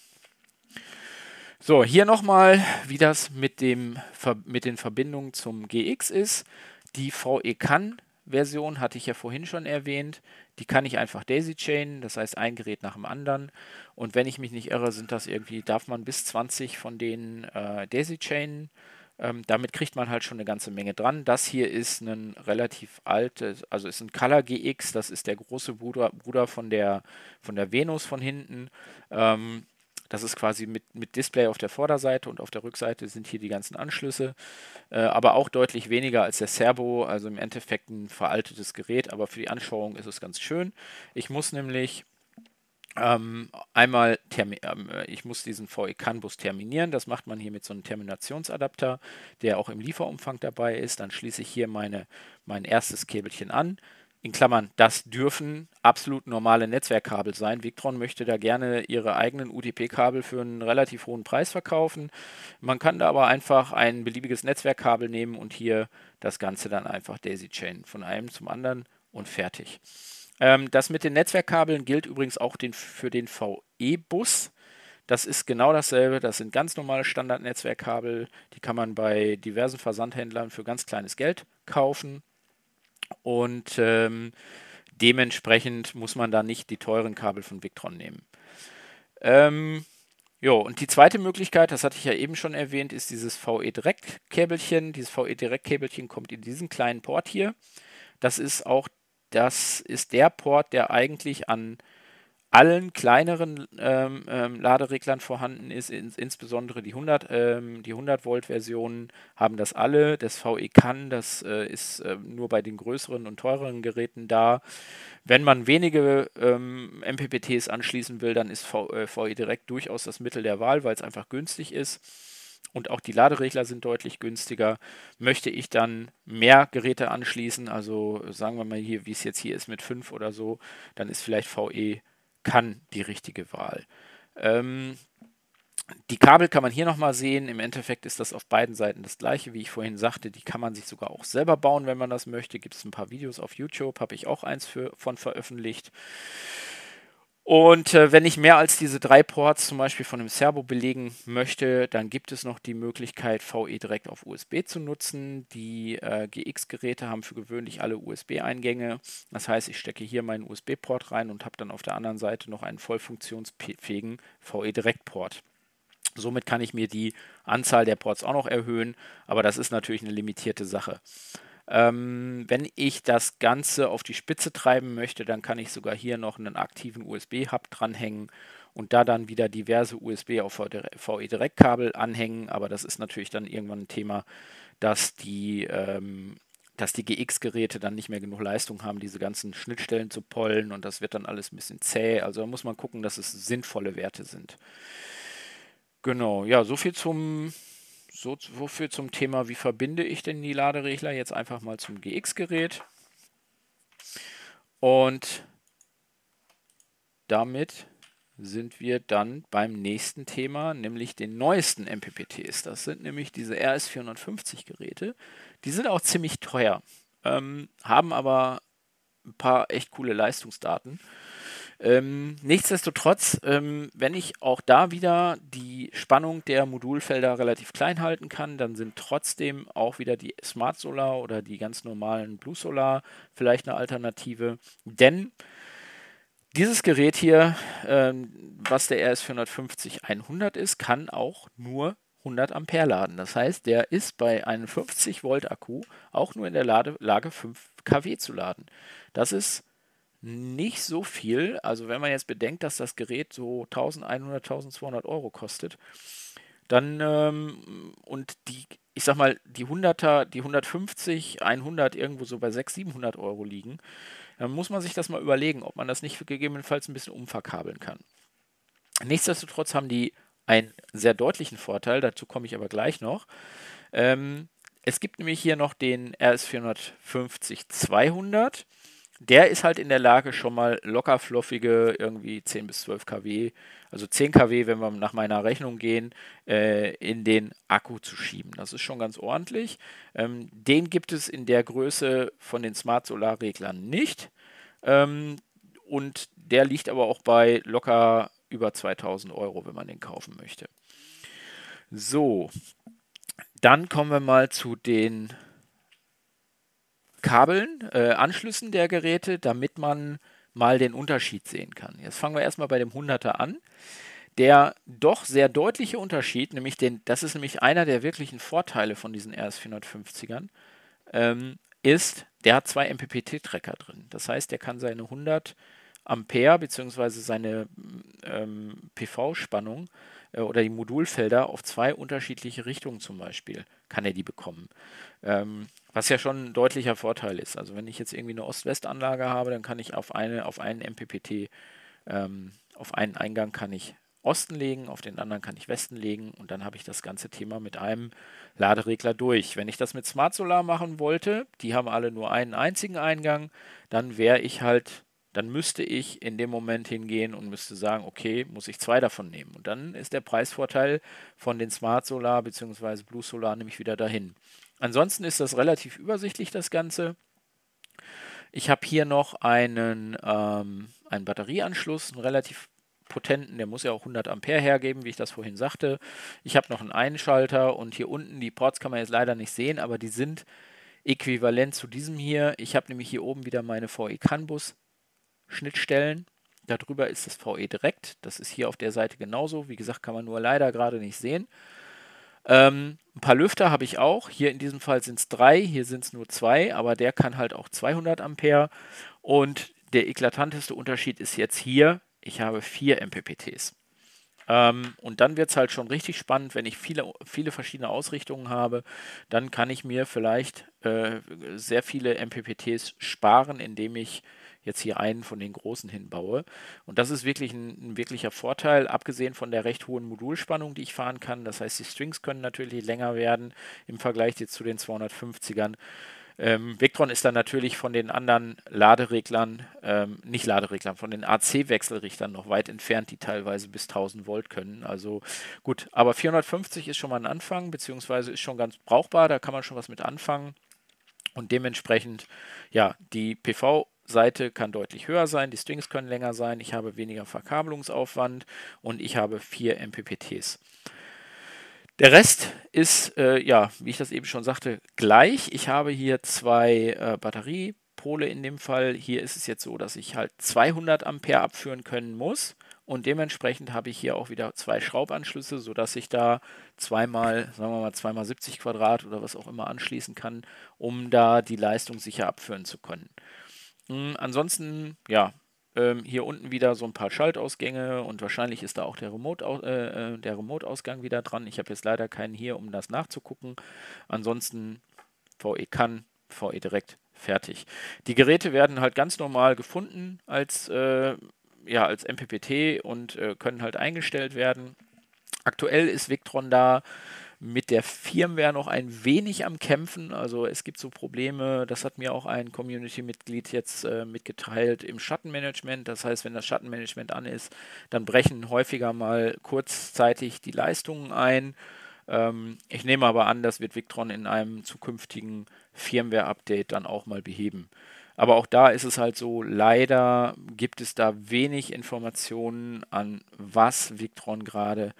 So, hier nochmal, wie das mit, dem, mit den Verbindungen zum GX ist. Die VE-CAN-Version hatte ich ja vorhin schon erwähnt. Die kann ich einfach Daisy-Chainen, das heißt ein Gerät nach dem anderen. Und wenn ich mich nicht irre, sind das irgendwie, darf man bis 20 von den äh, Daisy-Chainen. Ähm, damit kriegt man halt schon eine ganze Menge dran. Das hier ist ein relativ altes, also ist ein Color GX, das ist der große Bruder, Bruder von, der, von der Venus von hinten. Ähm, das ist quasi mit, mit Display auf der Vorderseite und auf der Rückseite sind hier die ganzen Anschlüsse, äh, aber auch deutlich weniger als der Servo, also im Endeffekt ein veraltetes Gerät, aber für die Anschauung ist es ganz schön. Ich muss nämlich ähm, einmal, ähm, äh, ich muss diesen VE-CAN-Bus terminieren. Das macht man hier mit so einem Terminationsadapter, der auch im Lieferumfang dabei ist. Dann schließe ich hier meine, mein erstes Käbelchen an. In Klammern, das dürfen absolut normale Netzwerkkabel sein. Victron möchte da gerne ihre eigenen UTP-Kabel für einen relativ hohen Preis verkaufen. Man kann da aber einfach ein beliebiges Netzwerkkabel nehmen und hier das Ganze dann einfach Daisy Chain von einem zum anderen und fertig. Ähm, das mit den Netzwerkkabeln gilt übrigens auch den, für den VE-Bus. Das ist genau dasselbe. Das sind ganz normale Standardnetzwerkkabel. Die kann man bei diversen Versandhändlern für ganz kleines Geld kaufen. Und ähm, dementsprechend muss man da nicht die teuren Kabel von Victron nehmen. Ähm, jo, und die zweite Möglichkeit, das hatte ich ja eben schon erwähnt, ist dieses VE-Direktkabelchen. direkt Dieses VE-Direktkabelchen direkt kommt in diesen kleinen Port hier. Das ist auch, das ist der Port, der eigentlich an allen kleineren ähm, ähm, Ladereglern vorhanden ist, in, insbesondere die 100, ähm, die 100 Volt Versionen haben das alle. Das VE kann, das äh, ist äh, nur bei den größeren und teureren Geräten da. Wenn man wenige MPPTs ähm, anschließen will, dann ist v, äh, VE Direkt durchaus das Mittel der Wahl, weil es einfach günstig ist. Und auch die Laderegler sind deutlich günstiger. Möchte ich dann mehr Geräte anschließen, also sagen wir mal hier, wie es jetzt hier ist mit 5 oder so, dann ist vielleicht VE kann die richtige Wahl. Ähm, die Kabel kann man hier nochmal sehen. Im Endeffekt ist das auf beiden Seiten das gleiche, wie ich vorhin sagte. Die kann man sich sogar auch selber bauen, wenn man das möchte. Gibt es ein paar Videos auf YouTube, habe ich auch eins für, von veröffentlicht. Und äh, wenn ich mehr als diese drei Ports zum Beispiel von einem Servo belegen möchte, dann gibt es noch die Möglichkeit, VE direkt auf USB zu nutzen. Die äh, GX-Geräte haben für gewöhnlich alle USB-Eingänge. Das heißt, ich stecke hier meinen USB-Port rein und habe dann auf der anderen Seite noch einen voll funktionsfähigen VE Direkt-Port. Somit kann ich mir die Anzahl der Ports auch noch erhöhen, aber das ist natürlich eine limitierte Sache. Ähm, wenn ich das Ganze auf die Spitze treiben möchte, dann kann ich sogar hier noch einen aktiven USB-Hub dranhängen und da dann wieder diverse USB auf VE-Direktkabel e anhängen. Aber das ist natürlich dann irgendwann ein Thema, dass die, ähm, die GX-Geräte dann nicht mehr genug Leistung haben, diese ganzen Schnittstellen zu pollen und das wird dann alles ein bisschen zäh. Also da muss man gucken, dass es sinnvolle Werte sind. Genau, ja, soviel zum so, so zum Thema, wie verbinde ich denn die Laderegler jetzt einfach mal zum GX-Gerät. Und damit sind wir dann beim nächsten Thema, nämlich den neuesten MPPTs. Das sind nämlich diese RS450 Geräte. Die sind auch ziemlich teuer, ähm, haben aber ein paar echt coole Leistungsdaten. Ähm, nichtsdestotrotz, ähm, wenn ich auch da wieder die Spannung der Modulfelder relativ klein halten kann, dann sind trotzdem auch wieder die Smart Solar oder die ganz normalen Blue Solar vielleicht eine Alternative. Denn dieses Gerät hier, ähm, was der RS450-100 ist, kann auch nur 100 Ampere laden. Das heißt, der ist bei einem 50 Volt Akku auch nur in der Lade Lage 5 kW zu laden. Das ist nicht so viel. Also wenn man jetzt bedenkt, dass das Gerät so 1100, 1200 Euro kostet, dann ähm, und die, ich sag mal, die 100er, die 150, 100 irgendwo so bei 600, 700 Euro liegen, dann muss man sich das mal überlegen, ob man das nicht gegebenenfalls ein bisschen umverkabeln kann. Nichtsdestotrotz haben die einen sehr deutlichen Vorteil, dazu komme ich aber gleich noch. Ähm, es gibt nämlich hier noch den RS450 200 der ist halt in der Lage, schon mal locker fluffige irgendwie 10 bis 12 kW, also 10 kW, wenn wir nach meiner Rechnung gehen, äh, in den Akku zu schieben. Das ist schon ganz ordentlich. Ähm, den gibt es in der Größe von den Smart Solar Reglern nicht. Ähm, und der liegt aber auch bei locker über 2000 Euro, wenn man den kaufen möchte. So, dann kommen wir mal zu den Kabeln, äh, Anschlüssen der Geräte, damit man mal den Unterschied sehen kann. Jetzt fangen wir erstmal bei dem 100er an. Der doch sehr deutliche Unterschied, nämlich den, das ist nämlich einer der wirklichen Vorteile von diesen RS450ern, ähm, ist, der hat zwei mppt tracker drin. Das heißt, der kann seine 100 Ampere bzw. seine ähm, PV-Spannung äh, oder die Modulfelder auf zwei unterschiedliche Richtungen zum Beispiel, kann er die bekommen. Ähm, was ja schon ein deutlicher Vorteil ist. Also wenn ich jetzt irgendwie eine Ost-West-Anlage habe, dann kann ich auf eine, auf einen MPPT, ähm, auf einen Eingang kann ich Osten legen, auf den anderen kann ich Westen legen und dann habe ich das ganze Thema mit einem Laderegler durch. Wenn ich das mit Smart Solar machen wollte, die haben alle nur einen einzigen Eingang, dann wäre ich halt, dann müsste ich in dem Moment hingehen und müsste sagen, okay, muss ich zwei davon nehmen. Und dann ist der Preisvorteil von den Smart Solar bzw. Blue Solar nämlich wieder dahin. Ansonsten ist das relativ übersichtlich, das Ganze. Ich habe hier noch einen, ähm, einen Batterieanschluss, einen relativ potenten, der muss ja auch 100 Ampere hergeben, wie ich das vorhin sagte. Ich habe noch einen Einschalter und hier unten, die Ports kann man jetzt leider nicht sehen, aber die sind äquivalent zu diesem hier. Ich habe nämlich hier oben wieder meine VE Canbus Schnittstellen. Darüber ist das VE direkt. Das ist hier auf der Seite genauso. Wie gesagt, kann man nur leider gerade nicht sehen. Ähm, ein paar Lüfter habe ich auch. Hier in diesem Fall sind es drei, hier sind es nur zwei, aber der kann halt auch 200 Ampere. Und der eklatanteste Unterschied ist jetzt hier, ich habe vier MPPTs. Ähm, und dann wird es halt schon richtig spannend, wenn ich viele, viele verschiedene Ausrichtungen habe, dann kann ich mir vielleicht äh, sehr viele MPPTs sparen, indem ich jetzt hier einen von den großen hinbaue. Und das ist wirklich ein, ein wirklicher Vorteil, abgesehen von der recht hohen Modulspannung, die ich fahren kann. Das heißt, die Strings können natürlich länger werden im Vergleich jetzt zu den 250ern. Ähm, Victron ist dann natürlich von den anderen Ladereglern, ähm, nicht Ladereglern, von den AC-Wechselrichtern noch weit entfernt, die teilweise bis 1000 Volt können. Also gut, aber 450 ist schon mal ein Anfang, beziehungsweise ist schon ganz brauchbar, da kann man schon was mit anfangen. Und dementsprechend, ja, die PV- Seite kann deutlich höher sein, die Strings können länger sein, ich habe weniger Verkabelungsaufwand und ich habe vier MPPTs. Der Rest ist, äh, ja, wie ich das eben schon sagte, gleich. Ich habe hier zwei äh, Batteriepole in dem Fall. Hier ist es jetzt so, dass ich halt 200 Ampere abführen können muss. Und dementsprechend habe ich hier auch wieder zwei Schraubanschlüsse, sodass ich da zweimal, sagen wir mal, zweimal 70 Quadrat oder was auch immer anschließen kann, um da die Leistung sicher abführen zu können. Hm, ansonsten, ja, ähm, hier unten wieder so ein paar Schaltausgänge und wahrscheinlich ist da auch der, Remote, äh, äh Remote-Ausgang wieder dran. Ich habe jetzt leider keinen hier, um das nachzugucken. Ansonsten VE kann, VE direkt, fertig. Die Geräte werden halt ganz normal gefunden als, äh, ja, als MPPT und äh, können halt eingestellt werden. Aktuell ist Victron da mit der Firmware noch ein wenig am Kämpfen. Also es gibt so Probleme, das hat mir auch ein Community-Mitglied jetzt äh, mitgeteilt im Schattenmanagement. Das heißt, wenn das Schattenmanagement an ist, dann brechen häufiger mal kurzzeitig die Leistungen ein. Ähm, ich nehme aber an, das wird Victron in einem zukünftigen Firmware-Update dann auch mal beheben. Aber auch da ist es halt so, leider gibt es da wenig Informationen an, was Victron gerade äh,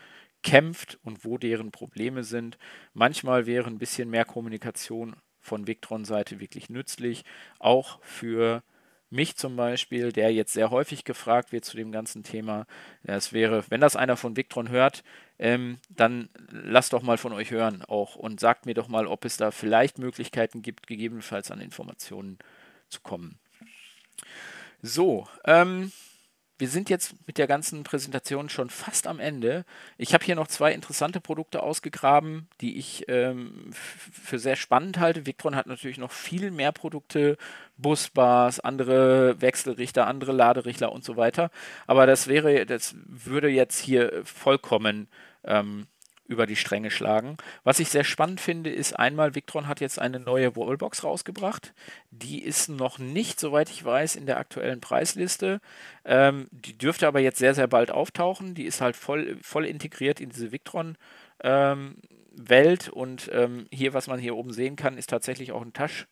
kämpft und wo deren Probleme sind. Manchmal wäre ein bisschen mehr Kommunikation von Victron-Seite wirklich nützlich, auch für mich zum Beispiel, der jetzt sehr häufig gefragt wird zu dem ganzen Thema. Es wäre, wenn das einer von Victron hört, ähm, dann lasst doch mal von euch hören auch und sagt mir doch mal, ob es da vielleicht Möglichkeiten gibt, gegebenenfalls an Informationen zu kommen. So, ähm, wir sind jetzt mit der ganzen Präsentation schon fast am Ende. Ich habe hier noch zwei interessante Produkte ausgegraben, die ich ähm, für sehr spannend halte. Victron hat natürlich noch viel mehr Produkte, Busbars, andere Wechselrichter, andere Laderichter und so weiter. Aber das wäre, das würde jetzt hier vollkommen ähm, über die Stränge schlagen. Was ich sehr spannend finde, ist einmal, Victron hat jetzt eine neue Wallbox rausgebracht. Die ist noch nicht, soweit ich weiß, in der aktuellen Preisliste. Ähm, die dürfte aber jetzt sehr, sehr bald auftauchen. Die ist halt voll, voll integriert in diese Victron. Ähm, Welt und ähm, hier, was man hier oben sehen kann, ist tatsächlich auch ein Tasch,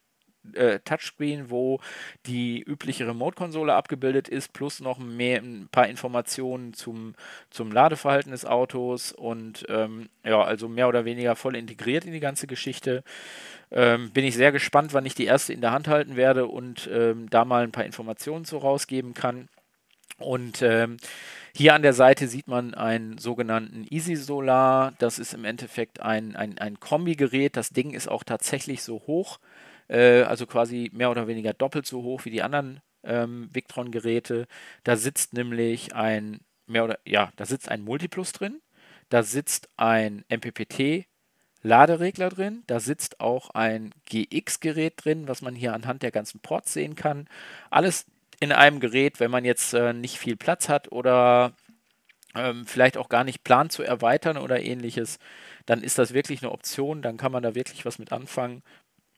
äh, Touchscreen, wo die übliche Remote-Konsole abgebildet ist, plus noch mehr, ein paar Informationen zum, zum Ladeverhalten des Autos und ähm, ja, also mehr oder weniger voll integriert in die ganze Geschichte. Ähm, bin ich sehr gespannt, wann ich die erste in der Hand halten werde und ähm, da mal ein paar Informationen so rausgeben kann. Und ähm, hier an der Seite sieht man einen sogenannten Easy Solar. Das ist im Endeffekt ein, ein, ein Kombigerät. Das Ding ist auch tatsächlich so hoch äh, also quasi mehr oder weniger doppelt so hoch wie die anderen ähm, Victron-Geräte. Da sitzt nämlich ein mehr oder ja, da sitzt ein Multiplus drin, da sitzt ein MPPT Laderegler drin. Da sitzt auch ein GX-Gerät drin, was man hier anhand der ganzen Ports sehen kann. Alles in einem Gerät, wenn man jetzt äh, nicht viel Platz hat oder ähm, vielleicht auch gar nicht plant zu erweitern oder ähnliches, dann ist das wirklich eine Option. Dann kann man da wirklich was mit anfangen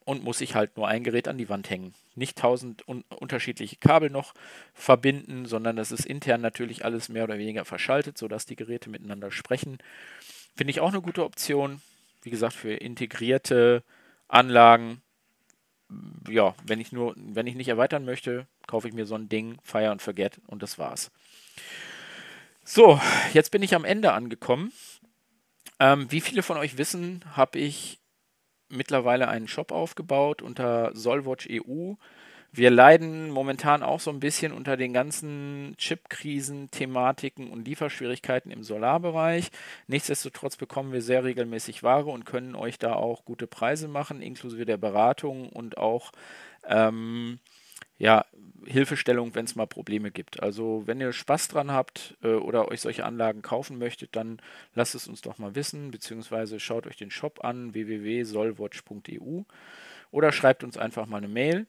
und muss ich halt nur ein Gerät an die Wand hängen. Nicht tausend un unterschiedliche Kabel noch verbinden, sondern das ist intern natürlich alles mehr oder weniger verschaltet, sodass die Geräte miteinander sprechen. Finde ich auch eine gute Option. Wie gesagt, für integrierte Anlagen. Ja, wenn ich nur, wenn ich nicht erweitern möchte, kaufe ich mir so ein Ding, Fire and Forget und das war's. So, jetzt bin ich am Ende angekommen. Ähm, wie viele von euch wissen, habe ich mittlerweile einen Shop aufgebaut unter Solwatch EU. Wir leiden momentan auch so ein bisschen unter den ganzen Chipkrisen, Thematiken und Lieferschwierigkeiten im Solarbereich. Nichtsdestotrotz bekommen wir sehr regelmäßig Ware und können euch da auch gute Preise machen, inklusive der Beratung und auch ähm, ja, Hilfestellung, wenn es mal Probleme gibt. Also wenn ihr Spaß dran habt äh, oder euch solche Anlagen kaufen möchtet, dann lasst es uns doch mal wissen, beziehungsweise schaut euch den Shop an, www.solwatch.eu oder schreibt uns einfach mal eine Mail.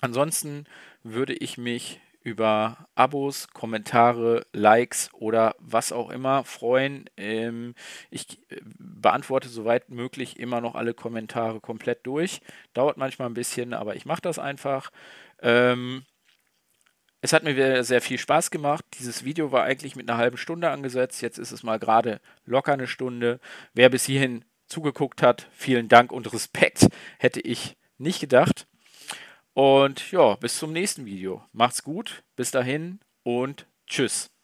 Ansonsten würde ich mich über Abos, Kommentare, Likes oder was auch immer freuen. Ähm, ich äh, beantworte soweit möglich immer noch alle Kommentare komplett durch. Dauert manchmal ein bisschen, aber ich mache das einfach. Ähm, es hat mir sehr viel Spaß gemacht. Dieses Video war eigentlich mit einer halben Stunde angesetzt. Jetzt ist es mal gerade locker eine Stunde. Wer bis hierhin zugeguckt hat, vielen Dank und Respekt. Hätte ich nicht gedacht. Und ja, bis zum nächsten Video. Macht's gut, bis dahin und tschüss.